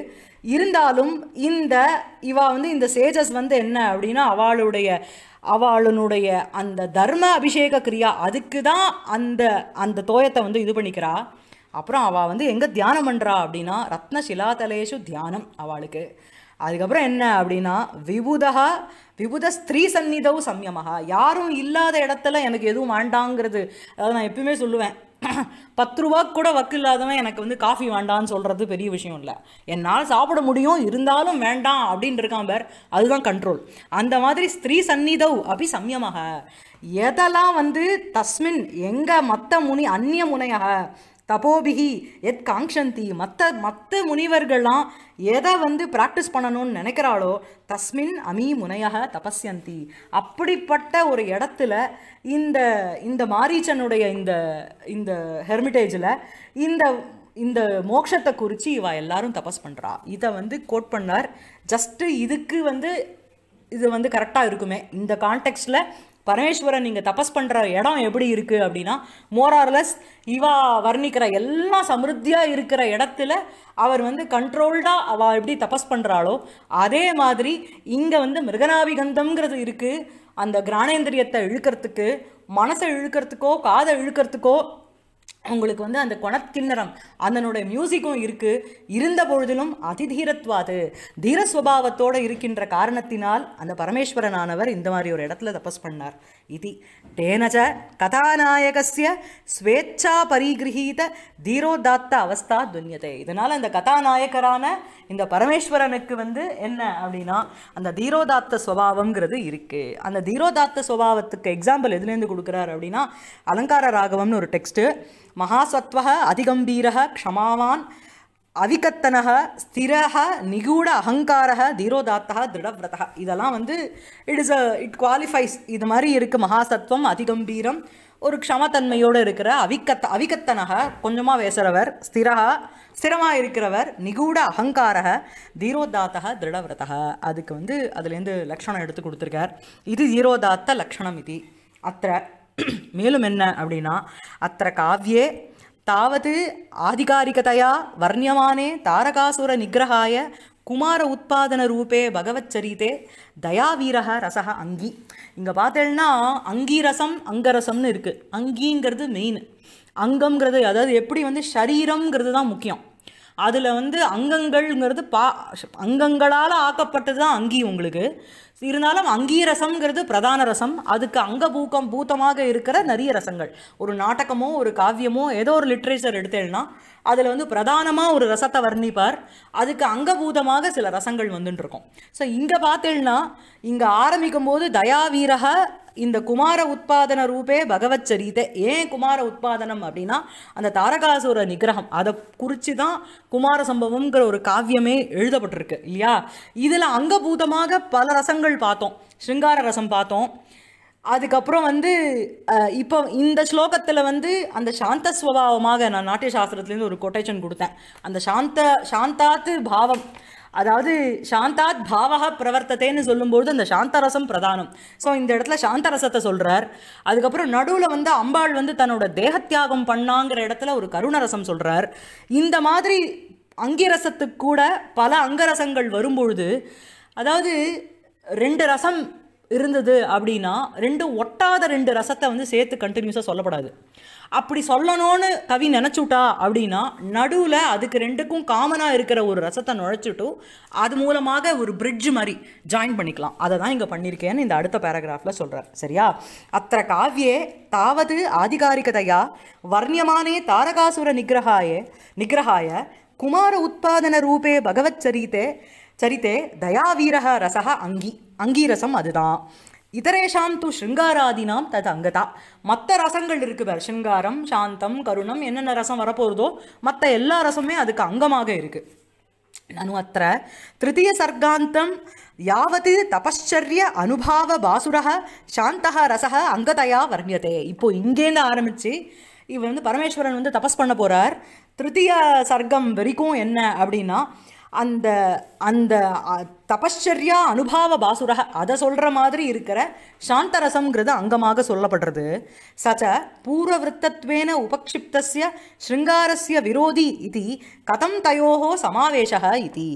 இருந்தாலும் இந்த இவா வந்து இந்த சேஜஸ் வந்து என்ன அப்படின்னா அவளுடைய அவளுடைய அந்த தர்ம அபிஷேக கிரியா அதுக்கு தான் அந்த அந்த தோயத்தை வந்து இது பண்ணிக்கிறா அப்புறம் அவள் வந்து எங்கே தியானம் பண்ணுறா அப்படின்னா ரத்ன சிலாதலேஷு தியானம் அவளுக்கு அதுக்கப்புறம் என்ன அப்படின்னா விபுதா விபுத ஸ்திரீ சந்நிதவு சம்யமாக யாரும் இல்லாத இடத்துல எனக்கு எதுவும் வேண்டாங்கிறது அதை நான் எப்பயுமே சொல்லுவேன் பத்து ரூபா கூட வக்கு இல்லாதவன் எனக்கு வந்து காஃபி வேண்டான்னு சொல்கிறது பெரிய விஷயம் இல்லை என்னால் சாப்பிட முடியும் இருந்தாலும் வேண்டாம் அப்படின்னு இருக்கான் பேர் அதுதான் கண்ட்ரோல் அந்த மாதிரி ஸ்திரீ சந்நிதவ் அப்படி சமயமாக எதெல்லாம் வந்து தஸ்மின் எங்கள் மற்ற முனி அந்நிய முனையாக தபோபிகி எத் காங்ஷந்தி மற்ற மற்ற முனிவர்கள்லாம் எதை வந்து ப்ராக்டிஸ் பண்ணணும்னு நினைக்கிறாளோ தஸ்மின் அமி முனையாக தபஸ்யந்தி அப்படிப்பட்ட ஒரு இடத்துல இந்த இந்த மாரீச்சனுடைய இந்த இந்த ஹெர்மிட்டேஜில் இந்த இந்த மோக்ஷத்தை குறித்து இவ எல்லாரும் தபஸ் பண்ணுறா இதை வந்து கோட் பண்ணார் ஜஸ்ட்டு இதுக்கு வந்து இது வந்து கரெக்டாக இருக்குமே இந்த கான்டெக்ஸ்டில் பரமேஸ்வரன் நீங்கள் தபஸ் பண்ணுற இடம் எப்படி இருக்குது அப்படின்னா மோரார்லெஸ் இவா வர்ணிக்கிற எல்லாம் சமிருத்தியாக இருக்கிற இடத்துல அவர் வந்து கண்ட்ரோல்டாக அவள் எப்படி தபஸ் பண்ணுறாளோ அதே மாதிரி இங்கே வந்து மிருகநாபிகந்தம்ங்கிறது இருக்குது அந்த கிராணேந்திரியத்தை இழுக்கிறதுக்கு மனசை இழுக்கிறதுக்கோ காதை இழுக்கிறதுக்கோ உங்களுக்கு வந்து அந்த குணக்கிண்ணறம் அதனுடைய மியூசிக்கும் இருக்குது இருந்த பொழுதிலும் அதிதீரத்வாது தீரஸ்வபாவத்தோடு இருக்கின்ற காரணத்தினால் அந்த பரமேஸ்வரனானவர் இந்த மாதிரி ஒரு இடத்துல தபஸ் பண்ணார் इति तेन च கதாநாயகஸ்ய ஸ்வேच्छा பரிகிரகீத தீரோதாத்த அவஸ்தா துன்யத்தை இதனால் அந்த கதாநாயகரான இந்த பரமேஸ்வரனுக்கு வந்து என்ன அப்படின்னா அந்த தீரோதாத்த சுவாவம்ங்கிறது இருக்குது அந்த தீரோதாத்த சுவாவத்துக்கு எக்ஸாம்பிள் எதுலேருந்து கொடுக்குறாரு அப்படின்னா அலங்கார ராகவம்னு ஒரு டெக்ஸ்ட்டு மகாசத்வ அதிகம்பீரக க்ஷமாவான் அவிகத்தனக ஸ்திரக நிகூட அகங்காரக தீரோதாத்தக திருடவிரதா இதெல்லாம் வந்து it is a it qualifies இது மாதிரி இருக்குது மகாசத்துவம் அதிகம்பீரம் ஒரு க்ஷமத்தன்மையோடு இருக்கிற அவிக்கத் அவிகத்தனக கொஞ்சமாக பேசுகிறவர் ஸ்திரகா ஸ்திரமாக இருக்கிறவர் நிகூட அகங்காரக தீரோதாத்தக திருடவிரதா அதுக்கு வந்து அதுலேருந்து லக்ஷணம் எடுத்து கொடுத்துருக்கார் இது தீரோதாத்த லக்ஷணம் இது அத்த மேலும் என்ன அப்படின்னா அத்த காவியே தாவது ஆதிகாரிகதையா வர்ணியமானே தாரகாசுர நிகிரகாய குமார உற்பாதன ரூபே பகவச்சரித்தே தயாவீரக ரசக அங்கி இங்கே பார்த்தேன்னா அங்கீரசம் அங்கரசம்னு இருக்குது அங்கிங்கிறது மெயின் அங்கம்ங்கிறது அதாவது எப்படி வந்து ஷரீரம்ங்கிறது தான் முக்கியம் அதில் வந்து அங்கங்கள்ங்கிறது பா அங்கங்களால் ஆக்கப்பட்டது தான் அங்கி உங்களுக்கு இருந்தாலும் அங்கீரசம்ங்கிறது பிரதான ரசம் அதுக்கு அங்க பூக்கம் பூத்தமாக இருக்கிற நிறைய ரசங்கள் ஒரு நாடகமோ ஒரு காவியமோ ஏதோ ஒரு லிட்ரேச்சர் எடுத்தேன்னா அதில் வந்து பிரதானமாக ஒரு ரசத்தை வர்ணிப்பார் அதுக்கு அங்கபூதமாக சில ரசங்கள் வந்துட்டுருக்கும் ஸோ இங்கே பார்த்தேன்னா இங்கே ஆரம்பிக்கும் போது தயாவீரக இந்த குமார உத்பாதன ரூபே பகவத் சரீதை ஏன் குமார உத்பாதனம் அப்படின்னா அந்த தாரகாசுர நிகிரகம் அதை குறித்து தான் குமார சம்பவம்ங்கிற ஒரு காவியமே எழுதப்பட்டிருக்கு இல்லையா இதில் அங்கபூதமாக பல ரசங்கள் பார்த்தோம் ஸ்ருங்கார ரசம் பார்த்தோம் அதுக்கப்புறம் வந்து இப்போ இந்த ஸ்லோகத்தில் வந்து அந்த சாந்த ஸ்வபாவமாக நான் நாட்டிய சாஸ்திரத்துலேருந்து ஒரு கொட்டேஷன் கொடுத்தேன் அந்த சாந்த சாந்தாத்து பாவம் அதாவது சாந்தாத் பாவகா பிரவர்த்தத்தைன்னு சொல்லும்பொழுது அந்த சாந்தரசம் பிரதானம் ஸோ இந்த இடத்துல சாந்தரசத்தை சொல்கிறார் அதுக்கப்புறம் நடுவில் வந்து அம்பாள் வந்து தன்னோட தேகத்தியாகம் பண்ணாங்கிற இடத்துல ஒரு கருணரசம் சொல்கிறார் இந்த மாதிரி அங்கிரசத்துக்கு கூட பல அங்கரசங்கள் வரும்பொழுது அதாவது ரெண்டு ரசம் இருந்தது அப்படின்னா ரெண்டு ஒட்டாத ரெண்டு ரசத்தை வந்து சேர்த்து கண்டினியூஸாக சொல்லப்படாது அப்படி சொல்லணும்னு கவி நினச்சுட்டா அப்படின்னா நடுவில் அதுக்கு ரெண்டுக்கும் காமனாக இருக்கிற ஒரு ரசத்தை நுழைச்சிட்டும் அது மூலமாக ஒரு பிரிட்ஜ் மாதிரி ஜாயின் பண்ணிக்கலாம் அதை தான் இங்கே பண்ணியிருக்கேன்னு இந்த அடுத்த பேராகிராஃபில் சொல்கிறார் சரியா அத்த காவியே தாவது ஆதிகாரிகதையா வர்ணியமானே தாரகாசுர நிகிரகாய நிகிரகாய குமார உத்பாதன ரூபே பகவத் சரித்தே சரித்தே தயாவீரக ரசக அங்கி அங்கீரசம் அதுதான் இதரேஷாம் து ஷிங்காராதினாம் தது அங்கதா மற்ற ரசங்கள் இருக்குது பார் ஷிங்காரம் சாந்தம் கருணம் என்னென்ன ரசம் வரப்போகிறதோ மற்ற எல்லா ரசமே அதுக்கு அங்கமாக இருக்குது நனு அத்த திருத்திய சர்க்காந்தம் யாவது தபச்சரிய அனுபாவ பாசுரக சாந்த ரச அங்கதையா வர்ணியதே இப்போது இங்கேருந்து ஆரம்பிச்சு இவர் வந்து பரமேஸ்வரன் வந்து தபஸ் பண்ண போகிறார் திருத்திய சர்க்கம் வரைக்கும் என்ன அப்படின்னா அந்த அந்த தபஸ்சரியா அனுபாவ பாசுரக அதை சொல்கிற மாதிரி இருக்கிற சாந்தரசம்ங்கிறது அங்கமாக சொல்லப்படுறது சச்ச பூர்வவிருத்தத்வேன உபக்ஷிப்தசிய ஸ்ருங்காரஸ்ய விரோதி இது கதம் தயோகோ சமாவேஷக இது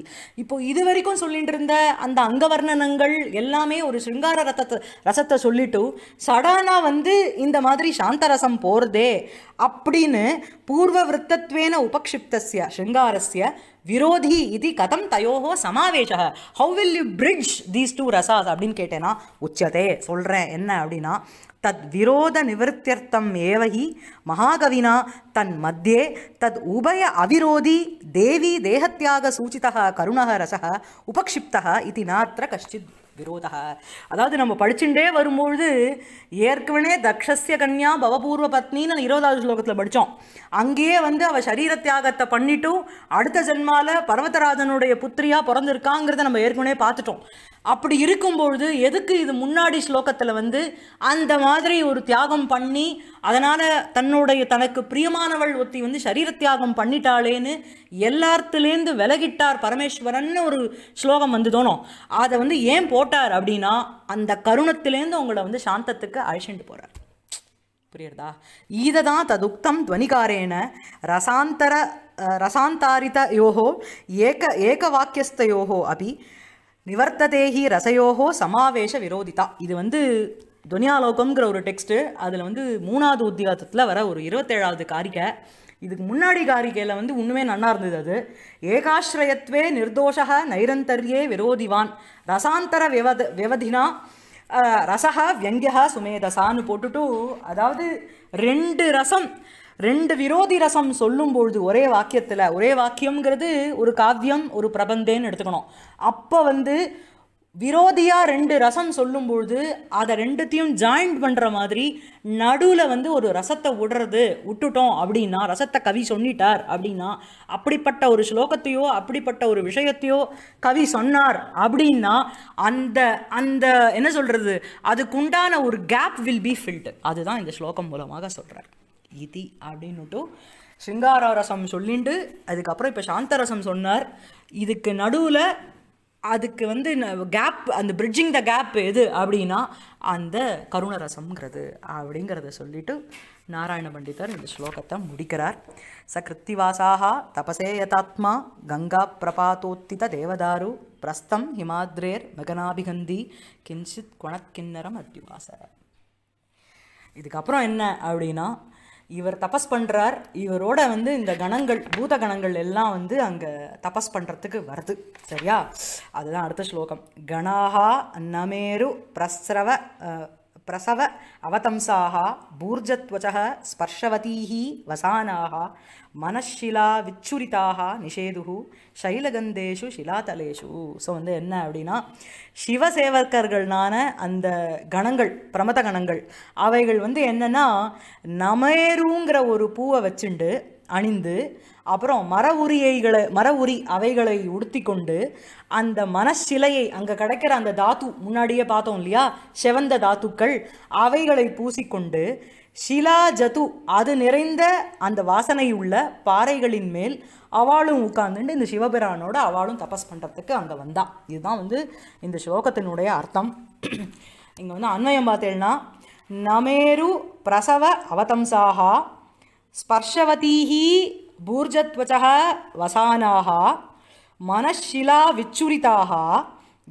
இப்போ இது வரைக்கும் சொல்லிட்டு இருந்த அந்த அங்கவர்ணனங்கள் எல்லாமே ஒரு ஸ்ருங்கார ரத்தத்தை ரசத்தை சொல்லிட்டு சடானா வந்து இந்த மாதிரி சாந்தரசம் போகிறதே அப்படின்னு பூர்வ உபக்ஷிப்தசிய உபக்ஷிப்தஸ்ய ஸ்ருங்காரஸ்ய விரோதி இது கதம் தயோகோ சமாவேஷக how will you bridge these two ரசாஸ் அப்படின்னு கேட்டேன்னா உச்சதே சொல்கிறேன் என்ன அப்படின்னா தத் விரோத நிவர்த்தியர்த்தம் ஏவகி மகாகவினா தன் மத்தியே தத் உபய அவிரோதி தேவி தேகத்தியாக சூச்சிதா கருணக ரச உபக்ஷிப்த இது நாற்ற கஷ்டித் விரோதா அதாவது நம்ம படிச்சுட்டே வரும்பொழுது ஏற்கனவே தக்ஷஸ்ய கன்யா பவபூர்வ பத்னின்னு இருபதாவது ஸ்லோகத்தில் படித்தோம் அங்கேயே வந்து அவள் சரீர தியாகத்தை பண்ணிட்டும் அடுத்த ஜென்மாவில் பர்வதராஜனுடைய புத்திரியாக பிறந்திருக்காங்கிறத நம்ம ஏற்கனவே பார்த்துட்டோம் அப்படி இருக்கும்பொழுது எதுக்கு இது முன்னாடி ஸ்லோகத்தில் வந்து அந்த மாதிரி ஒரு தியாகம் பண்ணி அதனால் தன்னுடைய தனக்கு பிரியமானவள் ஒத்தி வந்து சரீர தியாகம் பண்ணிட்டாளேன்னு எல்லாத்துலேருந்து விலகிட்டார் பரமேஸ்வரன் ஒரு ஸ்லோகம் வந்து தோணும் அதை வந்து ஏன் போ போட்டார் அப்படின்னா அந்த கருணத்திலேருந்து உங்களை வந்து சாந்தத்துக்கு அழிச்சுட்டு போகிறார் புரியுறதா இதை தான் ததுக்தம் துவனிகாரேன ரசாந்தர ரசாந்தாரித யோகோ ஏக ஏகவாக்கியஸ்தயோகோ அபி நிவர்த்ததேகி ரசயோகோ சமாவேஷ விரோதிதா இது வந்து துவனியாலோகம்ங்கிற ஒரு டெக்ஸ்ட்டு அதில் வந்து மூணாவது உத்தியாத்தத்தில் வர ஒரு இருபத்தேழாவது காரிக்கை இதுக்கு முன்னாடி காரிகையில் வந்து இன்னுமே நல்லா இருந்தது அது ஏகாஸ்ரயத்வே நிர்தோஷ நைரந்தர்யே விரோதிவான் ரசாந்தர விவத விவதினா ரசா வியங்கியா சுமேதசான்னு போட்டுட்டு அதாவது ரெண்டு ரசம் ரெண்டு விரோதி ரசம் சொல்லும் பொழுது ஒரே வாக்கியத்தில் ஒரே வாக்கியம்ங்கிறது ஒரு காவியம் ஒரு பிரபந்தேன்னு எடுத்துக்கணும் அப்போ வந்து விரோதியாக ரெண்டு ரசம் சொல்லும்பொழுது அதை ரெண்டுத்தையும் ஜாயின்ட் பண்ணுற மாதிரி நடுவில் வந்து ஒரு ரசத்தை விடுறது விட்டுட்டோம் அப்படின்னா ரசத்தை கவி சொன்னிட்டார் அப்படின்னா அப்படிப்பட்ட ஒரு ஸ்லோகத்தையோ அப்படிப்பட்ட ஒரு விஷயத்தையோ கவி சொன்னார் அப்படின்னா அந்த அந்த என்ன சொல்கிறது அதுக்குண்டான ஒரு கேப் வில் பி ஃபில்டு அதுதான் இந்த ஸ்லோகம் மூலமாக சொல்கிறார் இதி அப்படின்னுட்டு சிங்கார ரசம் சொல்லிட்டு அதுக்கப்புறம் இப்போ சாந்த ரசம் சொன்னார் இதுக்கு நடுவில் அதுக்கு வந்து கேப் அந்த பிரிட்ஜிங் த கேப் எது அப்படின்னா அந்த கருணரசம்ங்கிறது அப்படிங்கிறத சொல்லிட்டு நாராயண பண்டிதர் இந்த ஸ்லோகத்தை முடிக்கிறார் ச கிருத்திவாசாக தபசேயதாத்மா கங்கா பிரபாத்தோத்தித தேவதாரு பிரஸ்தம் ஹிமாத்ரேர் மெகனாபிகந்தி கிஞ்சித் குணக்கிண்ணரம் அத்திவாச இதுக்கப்புறம் என்ன அப்படின்னா இவர் தபஸ் பண்ணுறார் இவரோட வந்து இந்த கணங்கள் பூத கணங்கள் எல்லாம் வந்து அங்கே தபஸ் பண்ணுறதுக்கு வருது சரியா அதுதான் அடுத்த ஸ்லோகம் கணாகா நமேரு பிரஸ்ரவ பிரசவ அவதம்சாக பூர்ஜத்வச்சக ஸ்பர்ஷவதீஹி வசானாக மனஷிலா விச்சுரிதாக நிஷேது சைலகந்தேஷு சிலாதலேஷு ஸோ வந்து என்ன அப்படின்னா சிவசேவர்க்கர்களான அந்த கணங்கள் பிரமத கணங்கள் அவைகள் வந்து என்னென்னா நமேருங்கிற ஒரு பூவை வச்சுண்டு அணிந்து அப்புறம் மர உரியைகளை மர உரி அவைகளை உடுத்தி கொண்டு அந்த மனசிலையை அங்கே கிடைக்கிற அந்த தாத்து முன்னாடியே பார்த்தோம் இல்லையா செவந்த தாத்துக்கள் அவைகளை பூசிக்கொண்டு ஷிலா ஜது அது நிறைந்த அந்த வாசனை உள்ள பாறைகளின் மேல் அவளும் உட்கார்ந்துட்டு இந்த சிவபிரானோட அவளும் தபஸ் பண்ணுறதுக்கு அங்கே வந்தாள் இதுதான் வந்து இந்த ஸ்லோகத்தினுடைய அர்த்தம் இங்கே வந்து அன்வயம் பார்த்தேன்னா நமேரு பிரசவ அவதம்சாகா ஸ்பர்ஷவதீஹி பூர்ஜத்வச்சக வசானாக மனஷிலா விச்சுரிதாக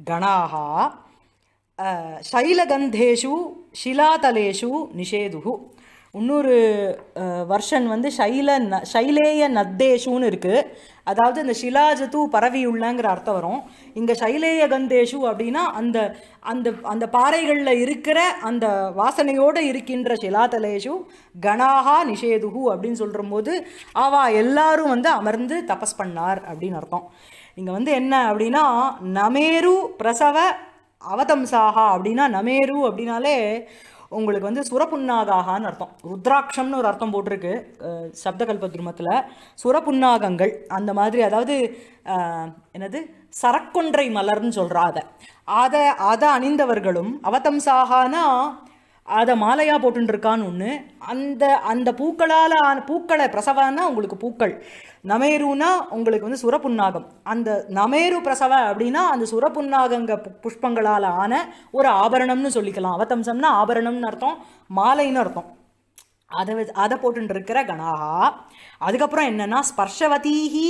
கணாக சைலகந்தேஷு ஷிலாதலேஷு நிஷேதுகு இன்னொரு வருஷன் வந்து சைல ந சைலேய நத்தேஷுன்னு இருக்குது அதாவது இந்த ஷிலாஜ பரவி பரவியுள்ளங்கிற அர்த்தம் வரும் இங்கே சைலேய கந்தேஷு அப்படின்னா அந்த அந்த அந்த பாறைகளில் இருக்கிற அந்த வாசனையோடு இருக்கின்ற சிலாதலேஷு கணாகா நிஷேதுகு அப்படின்னு சொல்கிறம்போது போது அவா எல்லாரும் வந்து அமர்ந்து தபஸ் பண்ணார் அப்படின்னு அர்த்தம் இங்கே வந்து என்ன அப்படின்னா நமேரு பிரசவ அவதம்சாகா அப்படின்னா நமேரு அப்படின்னாலே உங்களுக்கு வந்து சுரப்புண்ணாகாகான்னு அர்த்தம் ருத்ராட்சம்னு ஒரு அர்த்தம் போட்டிருக்கு சப்தகல்ப துருமத்தில் சுரப்புன்னாகங்கள் அந்த மாதிரி அதாவது என்னது சரக்கொன்றை மலர்ன்னு சொல்கிறா அதை அதை அதை அணிந்தவர்களும் அவதம்சாகனா அதை மாலையாக போட்டுருக்கான்னு ஒன்று அந்த அந்த பூக்களால் ஆன பூக்களை பிரசவன்னா உங்களுக்கு பூக்கள் நமேருனா உங்களுக்கு வந்து சுரப்புண்ணாகம் அந்த நமேரு பிரசவ அப்படின்னா அந்த சுரப்புண்ணாகங்க புஷ்பங்களால் ஆன ஒரு ஆபரணம்னு சொல்லிக்கலாம் அவத்தம்சம்னா ஆபரணம்னு அர்த்தம் மாலைன்னு அர்த்தம் அதை அதை போட்டுருக்கிற கணாகா அதுக்கப்புறம் என்னென்னா ஸ்பர்ஷவதீஹி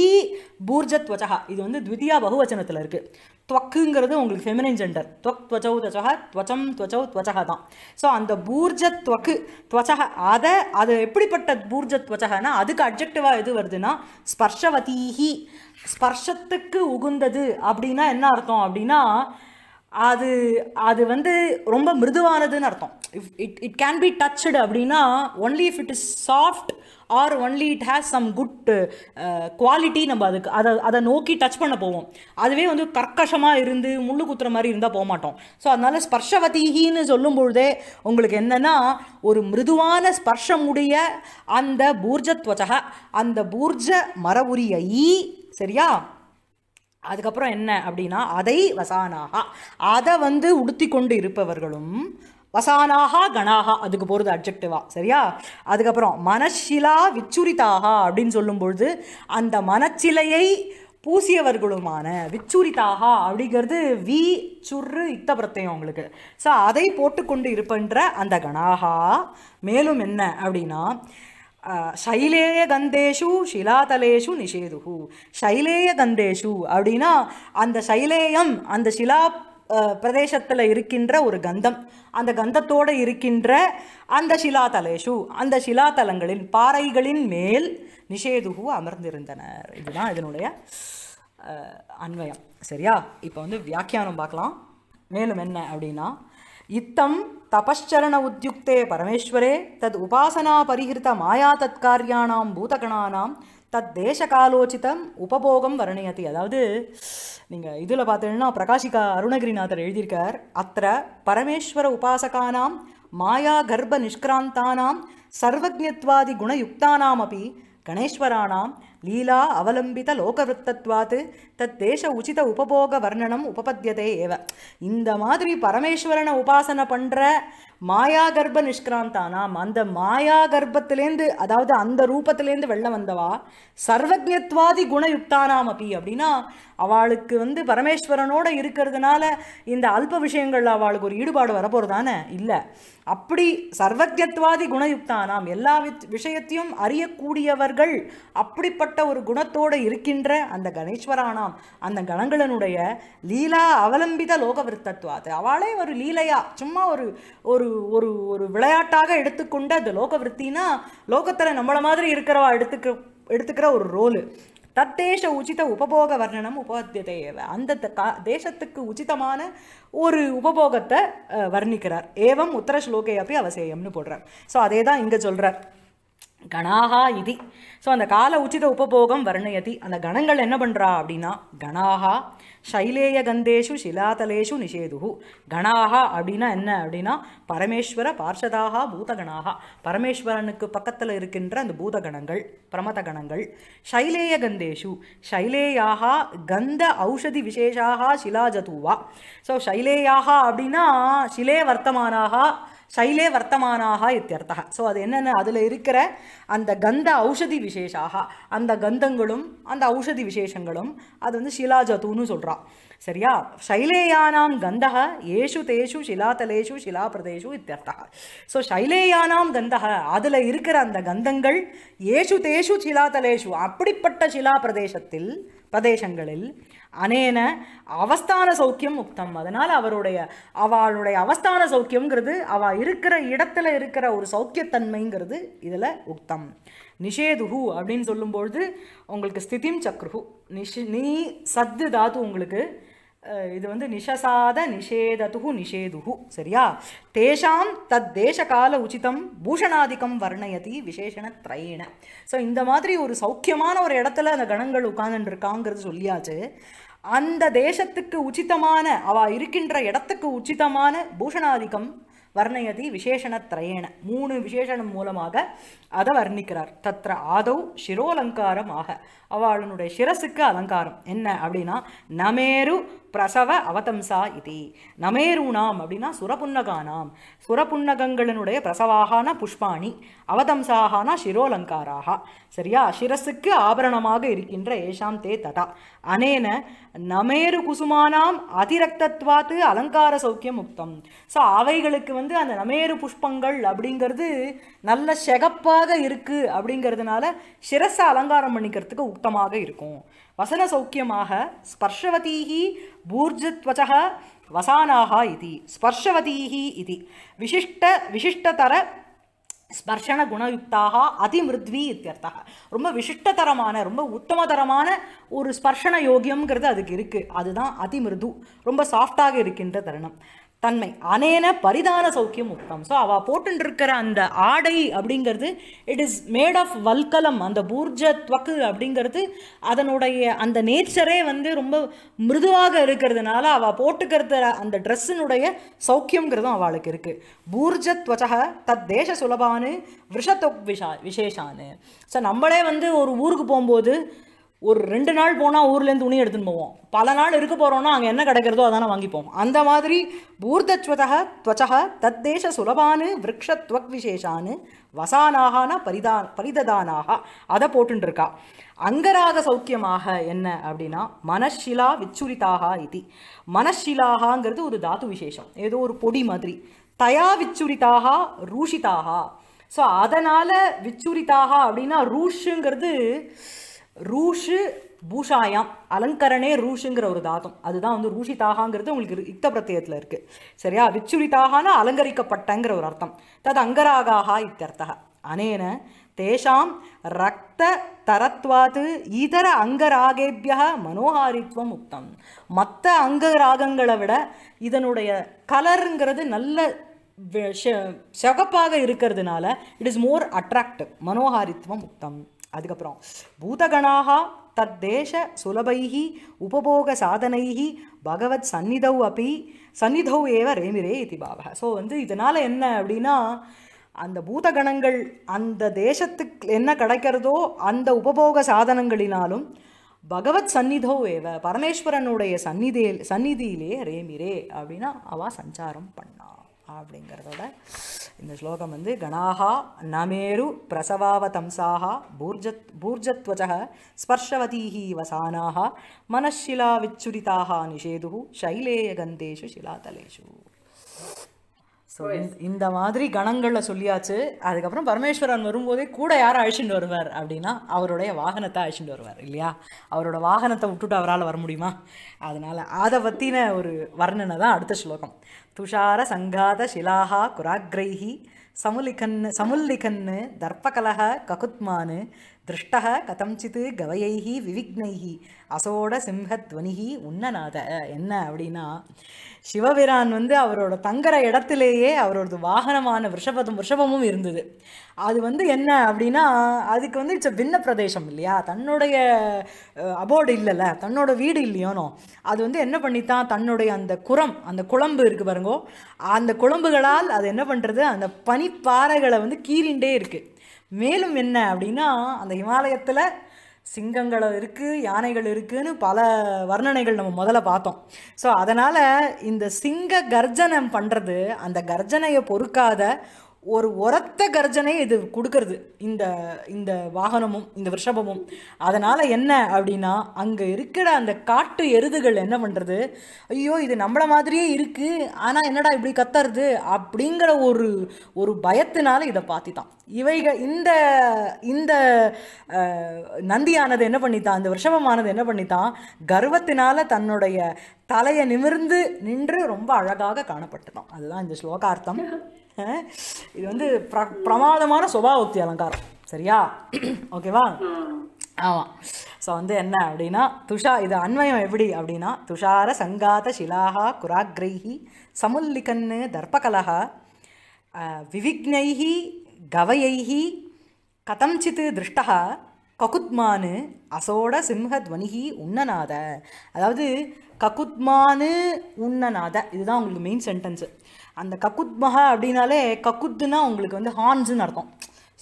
பூர்ஜத்வஜகா இது வந்து த்விதியா பகுவச்சனத்தில் இருக்குது துவக்குங்கிறது உங்களுக்கு ஃபெமினின் ஜெண்டர் துவக் துவச்சவு துவச்சக துவச்சம் துவச்சவு துவச்சக தான் ஸோ அந்த பூர்ஜ துவக்கு துவச்சக அதை அது எப்படிப்பட்ட பூர்ஜ துவச்சகனா அதுக்கு அப்ஜெக்டிவாக எது வருதுன்னா ஸ்பர்ஷவதீஹி ஸ்பர்ஷத்துக்கு உகுந்தது அப்படின்னா என்ன அர்த்தம் அப்படின்னா அது அது வந்து ரொம்ப மிருதுவானதுன்னு அர்த்தம் if it it can be touched அப்படின்னா only if it is soft or only it has some good quality நம்ம அதுக்கு அதை அதை நோக்கி டச் பண்ண போவோம் அதுவே வந்து கர்க்கஷமாக இருந்து முள்ளு குத்துற மாதிரி இருந்தால் போக மாட்டோம் ஸோ அதனால் ஸ்பர்ஷவதீகின்னு சொல்லும் பொழுதே உங்களுக்கு என்னென்னா ஒரு மிருதுவான ஸ்பர்ஷமுடைய அந்த பூர்ஜத்வச்சக அந்த பூர்ஜ ஈ சரியா அதுக்கப்புறம் என்ன அப்படின்னா அதை வசானாகா அதை வந்து உடுத்தி கொண்டு இருப்பவர்களும் வசானாகா கணாகா அதுக்கு போகிறது அப்ஜெக்டிவா சரியா அதுக்கப்புறம் மனசிலா விச்சுரிதாகா அப்படின்னு சொல்லும் பொழுது அந்த மனச்சிலையை பூசியவர்களுமான விச்சுரிதாகா அப்படிங்கிறது வி சுரு இத்த பிரத்தயம் உங்களுக்கு ஸோ அதை போட்டுக்கொண்டு இருப்பன்ற அந்த கணாகா மேலும் என்ன அப்படின்னா சைலேய கந்தேஷு சிலாதலேஷு நிஷேதுகு சைலேய கந்தேஷு அப்படின்னா அந்த சைலேயம் அந்த சிலா பிரதேசத்தில் இருக்கின்ற ஒரு கந்தம் அந்த கந்தத்தோடு இருக்கின்ற அந்த சிலாதலேஷு அந்த சிலாதலங்களின் பாறைகளின் மேல் நிஷேதுகு அமர்ந்திருந்தனர் இதுதான் இதனுடைய அன்வயம் சரியா இப்போ வந்து வியாக்கியானம் பார்க்கலாம் மேலும் என்ன அப்படின்னா இத்தம் தபச்சரண உத்தியுக்தே பரமேஸ்வரே தத் உபாசனா பரிகிருத்த மாயா தத்காரியானாம் பூதகணானாம் தத் தேச காலோச்சிதம் உபபோகம் வர்ணயதி அதாவது நீங்கள் இதில் பார்த்தீங்கன்னா பிரகாஷிகா அருணகிரிநாதர் எழுதியிருக்கார் அத்த பரமேஸ்வர உபாசகானாம் மாயா கர்ப்ப நிஷ்கிராந்தானாம் சர்வஜத்வாதி குணயுக்தானாம் அப்படி கணேஸ்வரானாம் லீலா அவலம்பித லோகவருத்தத்வாத்து தத்தேஷ உச்சித உபபோக வர்ணனம் உபபத்தியதே ஏவ இந்த மாதிரி பரமேஸ்வரனை உபாசனை பண்ணுற மாயாகர்ப்ப நிஷ்கிராந்தானாம் அந்த மாயா கர்ப்பத்திலேருந்து அதாவது அந்த ரூபத்திலேருந்து வெளில வந்தவா சர்வஜத்வாதி குணயுக்தானாம் அப்பி அப்படின்னா அவளுக்கு வந்து பரமேஸ்வரனோட இருக்கிறதுனால இந்த அல்ப விஷயங்களில் அவளுக்கு ஒரு ஈடுபாடு வரப்போறதானே இல்லை அப்படி சர்வஜத்வாதி குணயுக்தானாம் எல்லா வித் விஷயத்தையும் அறியக்கூடியவர்கள் அப்படிப்பட்ட ஒரு குணத்தோடு இருக்கின்ற அந்த கணேஸ்வரானாம் அந்த கணங்களனுடைய லீலா அவலம்பித லோகவிருத்தத்துவாது அவளே ஒரு லீலையா சும்மா ஒரு ஒரு ஒரு ஒரு ஒரு விளையாட்டாக எடுத்துக்கொண்ட அது லோக விற்த்தினா லோகத்தில் நம்மளை மாதிரி இருக்கிறவா எடுத்துக்க எடுத்துக்கிற ஒரு ரோலு தத்தேச உச்சித உபபோக வர்ணனம் உபாத்தியதே அந்த தேசத்துக்கு உச்சிதமான ஒரு உபபோகத்தை வர்ணிக்கிறார் ஏவம் உத்தர ஸ்லோகே அப்படி அவசியம்னு போடுறார் ஸோ அதே தான் இங்கே சொல்கிறார் கணாகா இதி ஸோ அந்த கால உச்சித உபபோகம் வர்ணயதி அந்த கணங்கள் என்ன பண்ணுறா அப்படின்னா கணாகா சைலேய கந்தேஷு சிலாதலேஷு நிஷேதுகு கணாகா அப்படின்னா என்ன அப்படின்னா பரமேஸ்வர பார்ஷதாக பூதகணாக பரமேஸ்வரனுக்கு பக்கத்தில் இருக்கின்ற அந்த பூதகணங்கள் பிரமத கணங்கள் சைலேய கந்தேஷு சைலேயாக கந்த ஔஷதி விசேஷாக சிலாஜதுவா ஸோ சைலேயாக அப்படின்னா சிலே வர்த்தமானாக சைலே வர்த்தமானாக இத்தியர்த்தா ஸோ அது என்னென்ன அதில் இருக்கிற அந்த கந்த ஔஷதி விசேஷாக அந்த கந்தங்களும் அந்த ஔஷதி விசேஷங்களும் அது வந்து சிலாஜத்துன்னு சொல்கிறான் சரியா சைலேயானாம் கந்தா ஏஷு தேஷு சிலா பிரதேஷு இத்தியர்த்தா ஸோ சைலேயானாம் கந்தா அதில் இருக்கிற அந்த கந்தங்கள் ஏஷு தேஷு சிலாத்தலேஷு அப்படிப்பட்ட சிலா பிரதேசத்தில் பிரதேசங்களில் அனேன அவஸ்தான சௌக்கியம் முக்தம் அதனால் அவருடைய அவளுடைய அவஸ்தான சௌக்கியங்கிறது அவ இருக்கிற இடத்துல இருக்கிற ஒரு சௌக்கியத்தன்மைங்கிறது இதில் உக்தம் நிஷேதுகு அப்படின்னு சொல்லும்பொழுது உங்களுக்கு ஸ்திதிம் சக்ருகு நிஷ் நீ சத்து தாத்து உங்களுக்கு இது வந்து நிஷசாத நிஷேததுகு நிஷேதுகு சரியா தேஷாம் தத் தேசகால உச்சிதம் பூஷணாதிக்கம் வர்ணயதி விசேஷண திரையின ஸோ இந்த மாதிரி ஒரு சௌக்கியமான ஒரு இடத்துல அந்த கணங்கள் உட்காந்துருக்காங்கிறது சொல்லியாச்சு அந்த தேசத்துக்கு உச்சிதமான அவ இருக்கின்ற இடத்துக்கு உச்சிதமான பூஷணாதிக்கம் வர்ணயதி விசேஷணத்ரயேன மூணு விசேஷணம் மூலமாக அதை வர்ணிக்கிறார் தத்த ஆதவ் சிரோலங்காரம் ஆக அவளுடைய சிரசுக்கு அலங்காரம் என்ன அப்படின்னா நமேரு பிரசவ அவதம்சா இது நமேருணாம் அப்படின்னா சுரபுன்னகானாம் சுரபுன்னகங்களினுடைய பிரசவாகான புஷ்பாணி அவதம்சாகானா சிரோலங்காராக சரியா சிரசுக்கு ஆபரணமாக இருக்கின்ற ஏஷாம் தே ததா அனேன நமேரு குசுமானாம் அதிரக்தத்வாத்து அலங்கார சௌக்கியம் முக்தம் ஸோ அவைகளுக்கு வந்து அந்த நமேரு புஷ்பங்கள் அப்படிங்கிறது நல்ல செகப்பாக இருக்குது அப்படிங்கிறதுனால சிரஸை அலங்காரம் பண்ணிக்கிறதுக்கு உக்தமாக இருக்கும் வசன சௌக்கியமாக ஸ்பர்ஷவதீகி பூர்ஜத்வச்ச வசானாக இது ஸ்பர்ஷவதீஹி இது விசிஷ்ட விசிஷ்டதர ஸ்பர்ஷண குணயுக்தாக அதிமிருத்வி இத்தியர்த்தக ரொம்ப விசிஷ்டதரமான ரொம்ப உத்தமதரமான ஒரு ஸ்பர்ஷண யோகியம்ங்கிறது அதுக்கு இருக்குது அதுதான் அதிமிருது ரொம்ப சாஃப்டாக இருக்கின்ற தருணம் தன்மை அனேன பரிதான சௌக்கியம் உத்தம் ஸோ அவள் போட்டுருக்கிற அந்த ஆடை அப்படிங்கிறது இட் இஸ் மேட் ஆஃப் வல்கலம் அந்த பூர்ஜ துவக்கு அப்படிங்கிறது அதனுடைய அந்த நேச்சரே வந்து ரொம்ப மிருதுவாக இருக்கிறதுனால அவள் போட்டுக்கிறது அந்த ட்ரெஸ்ஸினுடைய சௌக்கியங்கிறதும் அவளுக்கு இருக்குது பூர்ஜ துவச்சக தத் தேச சுலபானு விஷத்தொக் விஷா விசேஷானு ஸோ நம்மளே வந்து ஒரு ஊருக்கு போகும்போது ஒரு ரெண்டு நாள் போனால் ஊர்லேருந்து துணி எடுத்துன்னு போவோம் பல நாள் இருக்க போகிறோன்னா அங்கே என்ன கிடைக்கிறதோ அதான வாங்கிப்போம் அந்த மாதிரி பூர்தத்வதா துவச்சக தத்தேச சுலபானு விரக்ஷத்வக் விசேஷானு வசானாகனா பரிதா பரிததானாக அதை போட்டுருக்கா அங்கராக சௌக்கியமாக என்ன அப்படின்னா மனஷிலா விச்சுரிதாக இது மனஷிலாகங்கிறது ஒரு தாத்து விசேஷம் ஏதோ ஒரு பொடி மாதிரி தயா விச்சுரிதாக ரூஷிதாக ஸோ அதனால் விச்சுரிதாக அப்படின்னா ரூஷுங்கிறது ரூஷு பூஷாயாம் அலங்கரணே ரூஷுங்கிற ஒரு தாதம் அதுதான் வந்து தாகாங்கிறது உங்களுக்கு இத்த பிரத்தியத்தில் இருக்குது சரியா விச்சுரிதாகான அலங்கரிக்கப்பட்டங்கிற ஒரு அர்த்தம் தது அங்கராகாக இத்தர்த்தக அனேன தேஷாம் ரத்த தரத்வாத்து இதர அங்கராகேபிய மனோகாரித்வம் உக்தம் மற்ற அங்கராகங்களை விட இதனுடைய கலருங்கிறது நல்ல சகப்பாக இருக்கிறதுனால இட் இஸ் மோர் அட்ராக்டிவ் மனோகாரித்வம் உக்தம் அதுக்கப்புறம் தத் தத்தேச சுலபைஹி உபபோக சாதனைஹி பகவத் சந்நிதவ் அப்பி சந்நிதவ் ஏவ ரேமிரே இது பாவக ஸோ வந்து இதனால் என்ன அப்படின்னா அந்த பூதகணங்கள் அந்த தேசத்துக்கு என்ன கிடைக்கிறதோ அந்த உபபோக சாதனங்களினாலும் பகவத் சந்நிதோ ஏவ பரமேஸ்வரனுடைய சந்நிதியே சந்நிதியிலே ரேமிரே அப்படின்னா அவா சஞ்சாரம் பண்ணா அப்படிங்கிறதோட இந்த ஸ்லோகம் வந்து கணாகா நமேரு பிரசவாவதம்சாக பூர்ஜத் பூர்ஜத்வஜ ஸ்பர்ஷவதீஹி வசானாக மனஷிலா விச்சுரிதாக நிஷேது சைலேயகந்தேஷு சிலாதலேஷு ஸோ இந்த மாதிரி கணங்களில் சொல்லியாச்சு அதுக்கப்புறம் பரமேஸ்வரன் வரும்போதே கூட யாரை அழிச்சுட்டு வருவார் அப்படின்னா அவருடைய வாகனத்தை அழிச்சுட்டு வருவார் இல்லையா அவரோட வாகனத்தை விட்டுட்டு அவரால் வர முடியுமா அதனால் அதை பற்றின ஒரு வர்ணனை தான் அடுத்த ஸ்லோகம் துஷாரசங்காதசிலாः कुराग्रैः समुलिखन् समुल्लिखन् दर्पकलः ककुत्मान् திருஷ்டக கதஞ்சித்து கவையைகி விவிக்னைகி அசோட சிம்ஹத்வனிகி உன்னநாத என்ன அப்படின்னா சிவபிரான் வந்து அவரோட தங்குற இடத்துலேயே அவரோட வாகனமான விஷபதும் விஷபமும் இருந்தது அது வந்து என்ன அப்படின்னா அதுக்கு வந்து இட்ஸ் பின்ன பிரதேசம் இல்லையா தன்னுடைய அபோர்டு இல்லைல்ல தன்னோட வீடு இல்லையோனோ அது வந்து என்ன பண்ணித்தான் தன்னுடைய அந்த குரம் அந்த குழம்பு இருக்குது பாருங்கோ அந்த குழம்புகளால் அது என்ன பண்ணுறது அந்த பனிப்பாறைகளை வந்து கீறிண்டே இருக்குது மேலும் என்ன அப்படின்னா அந்த இமாலயத்தில் சிங்கங்கள் இருக்குது யானைகள் இருக்குதுன்னு பல வர்ணனைகள் நம்ம முதல்ல பார்த்தோம் ஸோ அதனால் இந்த சிங்க கர்ஜனம் பண்ணுறது அந்த கர்ஜனையை பொறுக்காத ஒரு உரத்த கர்ஜனை இது கொடுக்கறது இந்த இந்த வாகனமும் இந்த விஷபமும் அதனால் என்ன அப்படின்னா அங்கே இருக்கிற அந்த காட்டு எருதுகள் என்ன பண்ணுறது ஐயோ இது நம்மளை மாதிரியே இருக்குது ஆனால் என்னடா இப்படி கத்தறது அப்படிங்கிற ஒரு ஒரு பயத்தினால இதை தான் இவைகள் இந்த இந்த நந்தியானது என்ன பண்ணித்தான் இந்த விஷபமானது என்ன பண்ணித்தான் கர்வத்தினால தன்னுடைய தலையை நிமிர்ந்து நின்று ரொம்ப அழகாக காணப்பட்டுதான் அதுதான் இந்த ஸ்லோகார்த்தம் இது வந்து பிர பிரமாதமான சுபாவக்தி அலங்காரம் சரியா ஓகேவா ஆமாம் ஸோ வந்து என்ன அப்படின்னா துஷா இது அன்வயம் எப்படி அப்படின்னா துஷார சங்காத சிலாகா குராக்ரைஹி சமுல்லிகன்னு தர்ப்பகலகா விவிக்னைஹி கவையைஹி கதம்சித் திருஷ்டா கொகுத்மானு அசோட சிம்ஹத்வனிகி உன்னநாத அதாவது ககுத்மானு உன்னநாத இதுதான் உங்களுக்கு மெயின் சென்டென்ஸு அந்த ககுத்மஹ அப்படின்னாலே ககுத்துனா உங்களுக்கு வந்து ஹான்ஸுன்னு அர்த்தம்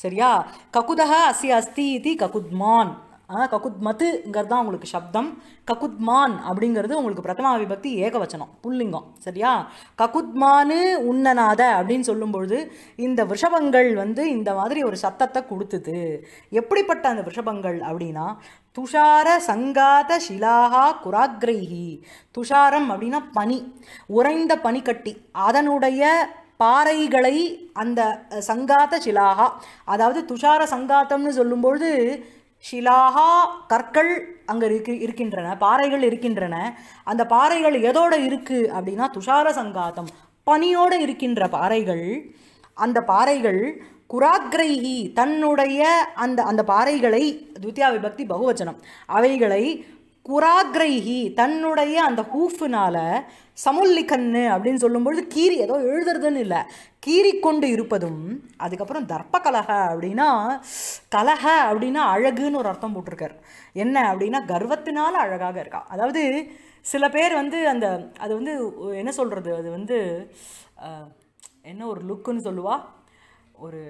சரியா ககுதஹ அசி அஸ்தி இது ககுத்மான் அதாவது ககுத் மத்துங்கிறது தான் உங்களுக்கு சப்தம் ககுத்மான் அப்படிங்கிறது உங்களுக்கு பிரதமா விபக்தி ஏகவச்சனம் புல்லிங்கம் சரியா ககுத்மானு உன்னநாத அப்படின்னு சொல்லும்பொழுது இந்த விஷபங்கள் வந்து இந்த மாதிரி ஒரு சத்தத்தை கொடுத்துது எப்படிப்பட்ட அந்த விஷபங்கள் அப்படின்னா துஷார சங்காத சிலாகா குராக்ரைஹி துஷாரம் அப்படின்னா பனி உறைந்த பனிக்கட்டி அதனுடைய பாறைகளை அந்த சங்காத சிலாகா அதாவது துஷார சங்காத்தம்னு சொல்லும்பொழுது ஷிலாகா கற்கள் அங்கே இருக்கு இருக்கின்றன பாறைகள் இருக்கின்றன அந்த பாறைகள் எதோடு இருக்குது அப்படின்னா துஷார சங்காத்தம் பனியோடு இருக்கின்ற பாறைகள் அந்த பாறைகள் குராக்ரைஹி தன்னுடைய அந்த அந்த பாறைகளை துத்தியா விபக்தி பகுவச்சனம் அவைகளை குராக்ரைஹி தன்னுடைய அந்த ஹூஃபினால் சமுல்லிக்கண்ணு அப்படின்னு சொல்லும்பொழுது கீரி ஏதோ எழுதுறதுன்னு இல்லை கீரி கொண்டு இருப்பதும் அதுக்கப்புறம் தர்ப்ப கலக அப்படின்னா கலக அப்படின்னா அழகுன்னு ஒரு அர்த்தம் போட்டிருக்கார் என்ன அப்படின்னா கர்வத்தினால் அழகாக இருக்கா அதாவது சில பேர் வந்து அந்த அது வந்து என்ன சொல்கிறது அது வந்து என்ன ஒரு லுக்குன்னு சொல்லுவா ஒரு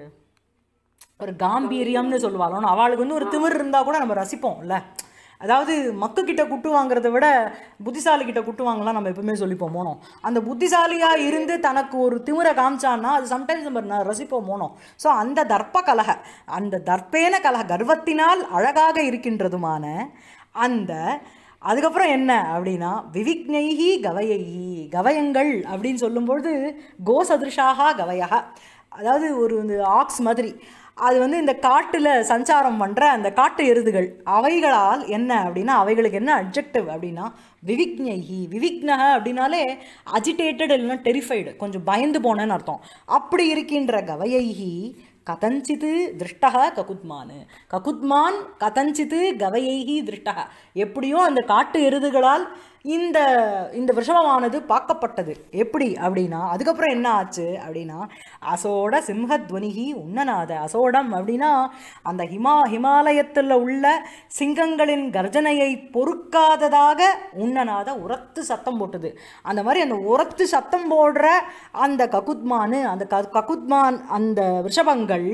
ஒரு காம்பீரியம்னு சொல்லுவாள் அவளுக்கு வந்து ஒரு திமிர் இருந்தால் கூட நம்ம ரசிப்போம்ல அதாவது மக்குக்கிட்ட குட்டு வாங்குறத விட புத்திசாலிக்கிட்ட குட்டு வாங்கலாம் நம்ம எப்பவுமே சொல்லிப்போம் போனோம் அந்த புத்திசாலியாக இருந்து தனக்கு ஒரு திமுறை காமிச்சான்னா அது சம்டைம்ஸ் நம்ம ரசிப்போம் போனோம் ஸோ அந்த தர்ப்ப கலக அந்த தர்ப்பேன கலக கர்வத்தினால் அழகாக இருக்கின்றதுமான அந்த அதுக்கப்புறம் என்ன அப்படின்னா விவிக்னைஹி கவையி கவயங்கள் அப்படின்னு சொல்லும்பொழுது கோசதிருஷாகா கவையாக அதாவது ஒரு இந்த ஆக்ஸ் மாதிரி அது வந்து இந்த காட்டில் சஞ்சாரம் பண்ணுற அந்த காட்டு எருதுகள் அவைகளால் என்ன அப்படின்னா அவைகளுக்கு என்ன அப்ஜெக்டிவ் அப்படின்னா விவிக்ஞகி விவிக்னக அப்படின்னாலே அஜிடேட்டட் இல்லைன்னா டெரிஃபைடு கொஞ்சம் பயந்து போனேன்னு அர்த்தம் அப்படி இருக்கின்ற கவையைகி கதஞ்சித்து திருஷ்டக ககுத்மானு ககுத்மான் கதஞ்சித்து கவையைகி திருஷ்டக எப்படியோ அந்த காட்டு எருதுகளால் இந்த இந்த விஷமமானது பார்க்கப்பட்டது எப்படி அப்படின்னா அதுக்கப்புறம் என்ன ஆச்சு அப்படின்னா அசோட சிம்ஹத்வனிகி உன்னநாத அசோடம் அப்படின்னா அந்த ஹிமா ஹிமாலயத்தில் உள்ள சிங்கங்களின் கர்ஜனையை பொறுக்காததாக உன்னநாத உரத்து சத்தம் போட்டது அந்த மாதிரி அந்த உரத்து சத்தம் போடுற அந்த ககுத்மானு அந்த க ககுத்மான் அந்த விஷபங்கள்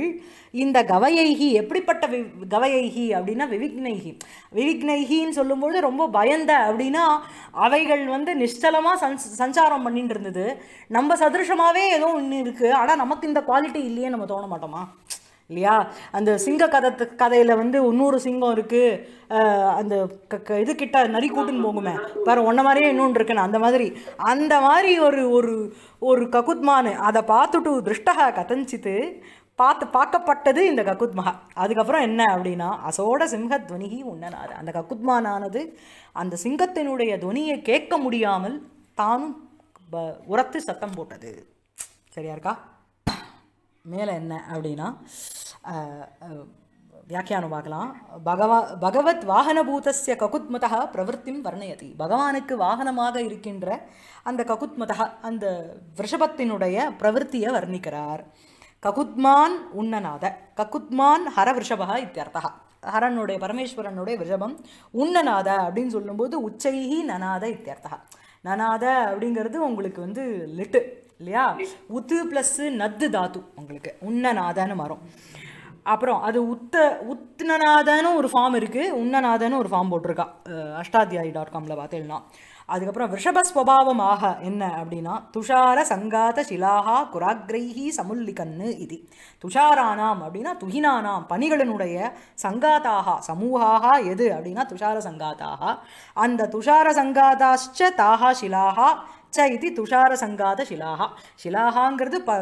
இந்த கவையைகி எப்படிப்பட்ட வி கவையைகி அப்படின்னா விவிக்னைகி விவிக்னைகின்னு சொல்லும்போது ரொம்ப பயந்த அப்படின்னா அவைகள் வந்து நிஷ்டலமாக சன் சஞ்சாரம் பண்ணிட்டு இருந்தது நம்ம சதிருஷமாகவே ஏதோ ஒன்று இருக்குது ஆனால் நமக்கு இந்த குவாலிட்டி இல்லையே நம்ம தோண மாட்டோமா இல்லையா அந்த சிங்க கதை கதையில் வந்து இன்னொரு சிங்கம் இருக்குது அந்த க இது கிட்ட நரி கூட்டுன்னு போகுமே பாரு ஒன்றை மாதிரியே இன்னொன்று இருக்குன்னு அந்த மாதிரி அந்த மாதிரி ஒரு ஒரு ஒரு ககுத்மானு அதை பார்த்துட்டு திருஷ்டகா கதஞ்சித்து பார்த்து பார்க்கப்பட்டது இந்த கக்குத்மகா அதுக்கப்புறம் என்ன அப்படின்னா அசோட துவனிகி உன்னனாது அந்த கக்குத்மானது அந்த சிங்கத்தினுடைய துவனியை கேட்க முடியாமல் தானும் உரத்து சத்தம் போட்டது சரியா இருக்கா மேலே என்ன அப்படின்னா வியாக்கியானம் பார்க்கலாம் பகவா பகவத் வாகனபூதஸ்ய ககுத்மதா பிரவருத்தி வர்ணயதி பகவானுக்கு வாகனமாக இருக்கின்ற அந்த ககுத்மதா அந்த ரிஷபத்தினுடைய பிரவருத்தியை வர்ணிக்கிறார் ககுத்மான் உன்னநாத ககுத்மான் ஹரவிருஷபா இத்தியர்த்தா ஹரனுடைய பரமேஸ்வரனுடைய விஷபம் உன்னநாத அப்படின்னு சொல்லும்போது உச்சைஹி நனாத இத்தியர்த்தா நனாத அப்படிங்கிறது உங்களுக்கு வந்து லிட்டு இல்லையா உத்து ப்ளஸ்ஸு நத்து தாத்து உங்களுக்கு உன்னநாதன்னு வரும் அப்புறம் அது உத்த உத்னநாதன்னு ஒரு ஃபார்ம் இருக்குது உன்னநாதன்னு ஒரு ஃபார்ம் போட்டிருக்கா அஷ்டாத்தியாயி டாட் காமில் பார்த்தேன்னா அதுக்கப்புறம் ரிஷப என்ன அப்படின்னா துஷார சங்காத சிலாகா குராக்ரைஹி சமுல்லிகன்னு இது துஷாரானாம் அப்படின்னா துகினானாம் பணிகளினுடைய சங்காதாக சமூகாக எது அப்படின்னா துஷார சங்காதாக அந்த துஷார சங்காதாச்ச தாகா சிலாகா ச இது துஷார சங்காத சிலாகா சிலாகாங்கிறது ப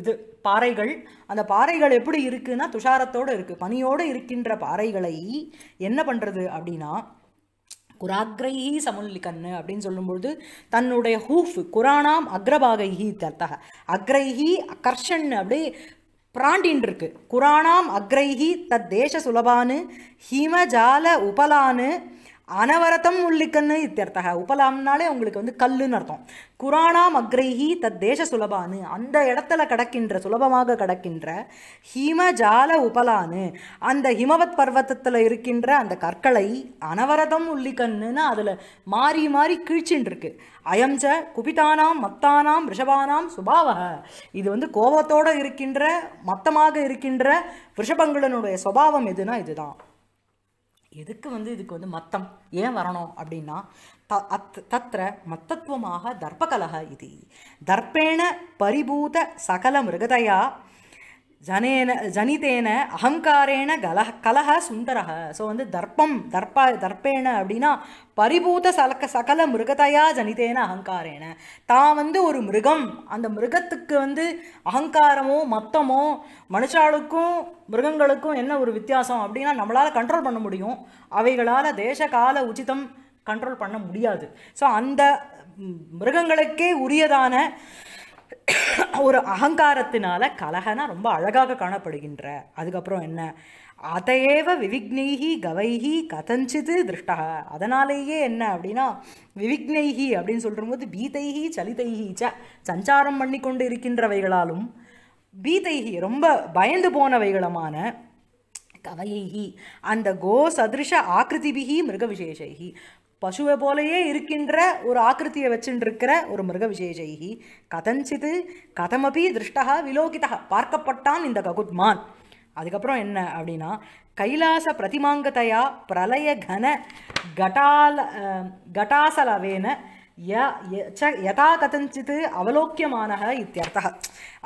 இது பாறைகள் அந்த பாறைகள் எப்படி இருக்குன்னா துஷாரத்தோடு இருக்குது பனியோடு இருக்கின்ற பாறைகளை என்ன பண்ணுறது அப்படின்னா குராக்ரைஹி கண்ணு அப்படின்னு சொல்லும்பொழுது தன்னுடைய ஹூஃப் குரானாம் அக்ரபாகைஹி தத்தக அக்ரைஹி அக்கர்ஷன் அப்படியே பிராண்டின் இருக்கு குரானாம் அக்ரைஹி தத் தேச சுலபானு ஹிமஜால உபலானு அனவரத்தம் உள்ளிக்கன்னு இத்தியர்த்தக உபலாம்னாலே உங்களுக்கு வந்து கல்லுன்னு அர்த்தம் குரானா அக்ரைஹி தத் தேச சுலபானு அந்த இடத்துல கிடக்கின்ற சுலபமாக கிடக்கின்ற ஹிமஜால உபலானு அந்த ஹிமவத் பர்வத்தத்தில் இருக்கின்ற அந்த கற்களை அனவரதம் உள்ளிக்கண்ணுன்னு அதில் மாறி மாறி இருக்கு அயம்ச குபிதானாம் மத்தானாம் ரிஷபானாம் சுபாவக இது வந்து கோபத்தோடு இருக்கின்ற மத்தமாக இருக்கின்ற ரிஷபங்களினுடைய சுபாவம் எதுனா இதுதான் எதுக்கு வந்து இதுக்கு வந்து மத்தம் ஏன் வரணும் அப்படின்னா த அத் தத்திர மத்தத்துவமாக தர்ப்பகலக இது தர்ப்பேண பரிபூத சகல மிருகதையா ஜனேன ஜனிதேன அகங்காரேன கல கலக சுந்தரக ஸோ வந்து தர்ப்பம் தர்ப்பா தர்ப்பேன அப்படின்னா பரிபூத சலக்க சகல மிருகத்தையா ஜனிதேன அகங்காரேன தான் வந்து ஒரு மிருகம் அந்த மிருகத்துக்கு வந்து அகங்காரமோ மத்தமோ மனுஷாளுக்கும் மிருகங்களுக்கும் என்ன ஒரு வித்தியாசம் அப்படின்னா நம்மளால் கண்ட்ரோல் பண்ண முடியும் அவைகளால் தேச கால உச்சிதம் கண்ட்ரோல் பண்ண முடியாது ஸோ அந்த மிருகங்களுக்கே உரியதான ஒரு அகங்காரத்தினால கலகனா ரொம்ப அழகாக காணப்படுகின்ற அதுக்கப்புறம் என்ன அதையேவ விவிக்னேகி கவைகி கதஞ்சிது திருஷ்டக அதனாலேயே என்ன அப்படின்னா விவிக்னேகி அப்படின்னு சொல்லும்போது பீதைகி சலிதைகி ச சஞ்சாரம் பண்ணி கொண்டு இருக்கின்றவைகளாலும் பீதைகி ரொம்ப பயந்து போனவைகளமான கவையைகி அந்த கோ சதிருஷ ஆகிருதிபிகி மிருக விசேஷகி பசுவை போலையே இருக்கின்ற ஒரு ஆக்கிருத்தியை இருக்கிற ஒரு மிருக விசேஷி கதஞ்சித்து கதமபி திருஷ்டகா விலோகிதா பார்க்கப்பட்டான் இந்த ககுத்மான் அதுக்கப்புறம் என்ன அப்படின்னா கைலாச பிரதிமாங்கதையா பிரலய கன கட்டால கட்டாசலவேன ய யதா கதஞ்சித் அவலோக்கியமான இத்தியர்த்தக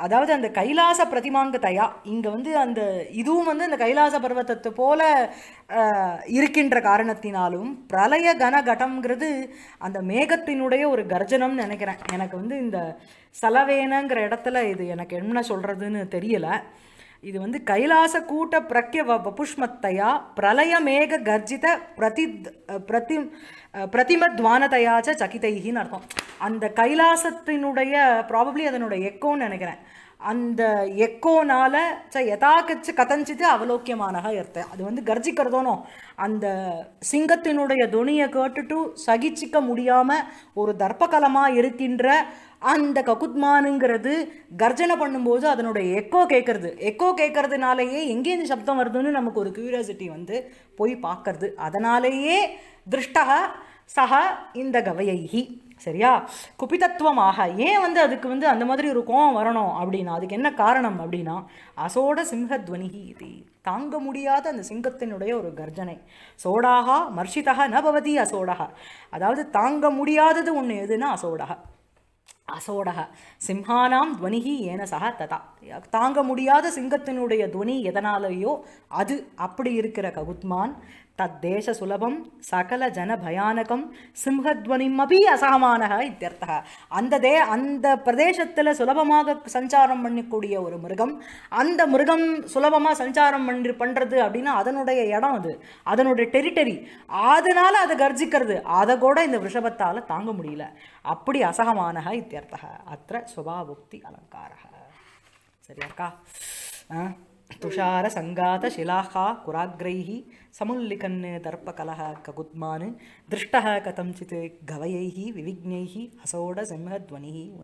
அதாவது அந்த கைலாச பிரதிமாங்கத்தையா இங்கே வந்து அந்த இதுவும் வந்து அந்த கைலாச பர்வத்தத்து போல இருக்கின்ற காரணத்தினாலும் பிரளய கனகட்டம்ங்கிறது அந்த மேகத்தினுடைய ஒரு கர்ஜனம்னு நினைக்கிறேன் எனக்கு வந்து இந்த சலவேனங்கிற இடத்துல இது எனக்கு என்ன சொல்கிறதுன்னு தெரியலை இது வந்து கைலாச கூட்ட பிரக்ய வபுஷ்மத்தையா பிரலய மேக கர்ஜித பிரதி பிரதி பிரதிம ச சகிதைகின்னு அர்த்தம் அந்த கைலாசத்தினுடைய ப்ராபப்ளி அதனுடைய எக்கோன்னு நினைக்கிறேன் அந்த எக்கோனால் ச யதாக்கச்சு கதஞ்சிது அவலோக்கியமானக இருத்த அது வந்து கர்ஜிக்கிறதோனோ அந்த சிங்கத்தினுடைய துணியை கேட்டுட்டு சகிச்சிக்க முடியாமல் ஒரு தர்ப்பகலமாக இருக்கின்ற அந்த ககுத்மானுங்கிறது கர்ஜனை பண்ணும்போது அதனுடைய எக்கோ கேட்குறது எக்கோ கேட்கறதுனாலேயே எங்கேருந்து சப்தம் வருதுன்னு நமக்கு ஒரு கியூரியாசிட்டி வந்து போய் பார்க்கறது அதனாலேயே திருஷ்டக சக இந்த கவையைகி சரியா குபிதத்துவமாக ஏன் வந்து அதுக்கு வந்து அந்த மாதிரி ஒரு கோபம் வரணும் அப்படின்னா அதுக்கு என்ன காரணம் அப்படின்னா அசோட சிம்ஹத்வனிகி இது தாங்க முடியாத அந்த சிங்கத்தினுடைய ஒரு கர்ஜனை சோடாகா மர்ஷிதா பவதி அசோடக அதாவது தாங்க முடியாதது ஒன்று எதுன்னா அசோடக அசோடக சிம்ஹானாம் துவனிகி ஏன சக ததா தாங்க முடியாத சிங்கத்தினுடைய துவனி எதனாலேயோ அது அப்படி இருக்கிற ககுத்மான் சுலபம் சகல ஜன பயானகம் சிம்ஹத்வனிம் அப்படி அசகமானக இத்தியர்த்தக அந்த தே அந்த பிரதேசத்தில் சுலபமாக சஞ்சாரம் பண்ணக்கூடிய ஒரு மிருகம் அந்த மிருகம் சுலபமாக சஞ்சாரம் பண்ணி பண்ணுறது அப்படின்னா அதனுடைய இடம் அது அதனுடைய டெரிட்டரி அதனால் அதை கர்ஜிக்கிறது அதை கூட இந்த ரிஷபத்தால் தாங்க முடியல அப்படி அசகமானக இத்தியர்த்தக அத்த சுபாபுக்தி அலங்காரக சரியாக்கா ஆ तुषारसङ्गातशिलाः कुराग्रैः समुल्लिखन् दर्पकलः कगुद्मान् दृष्टः कथञ्चित् गवयैः विविघ्नैः हसोडसिंहध्वनिः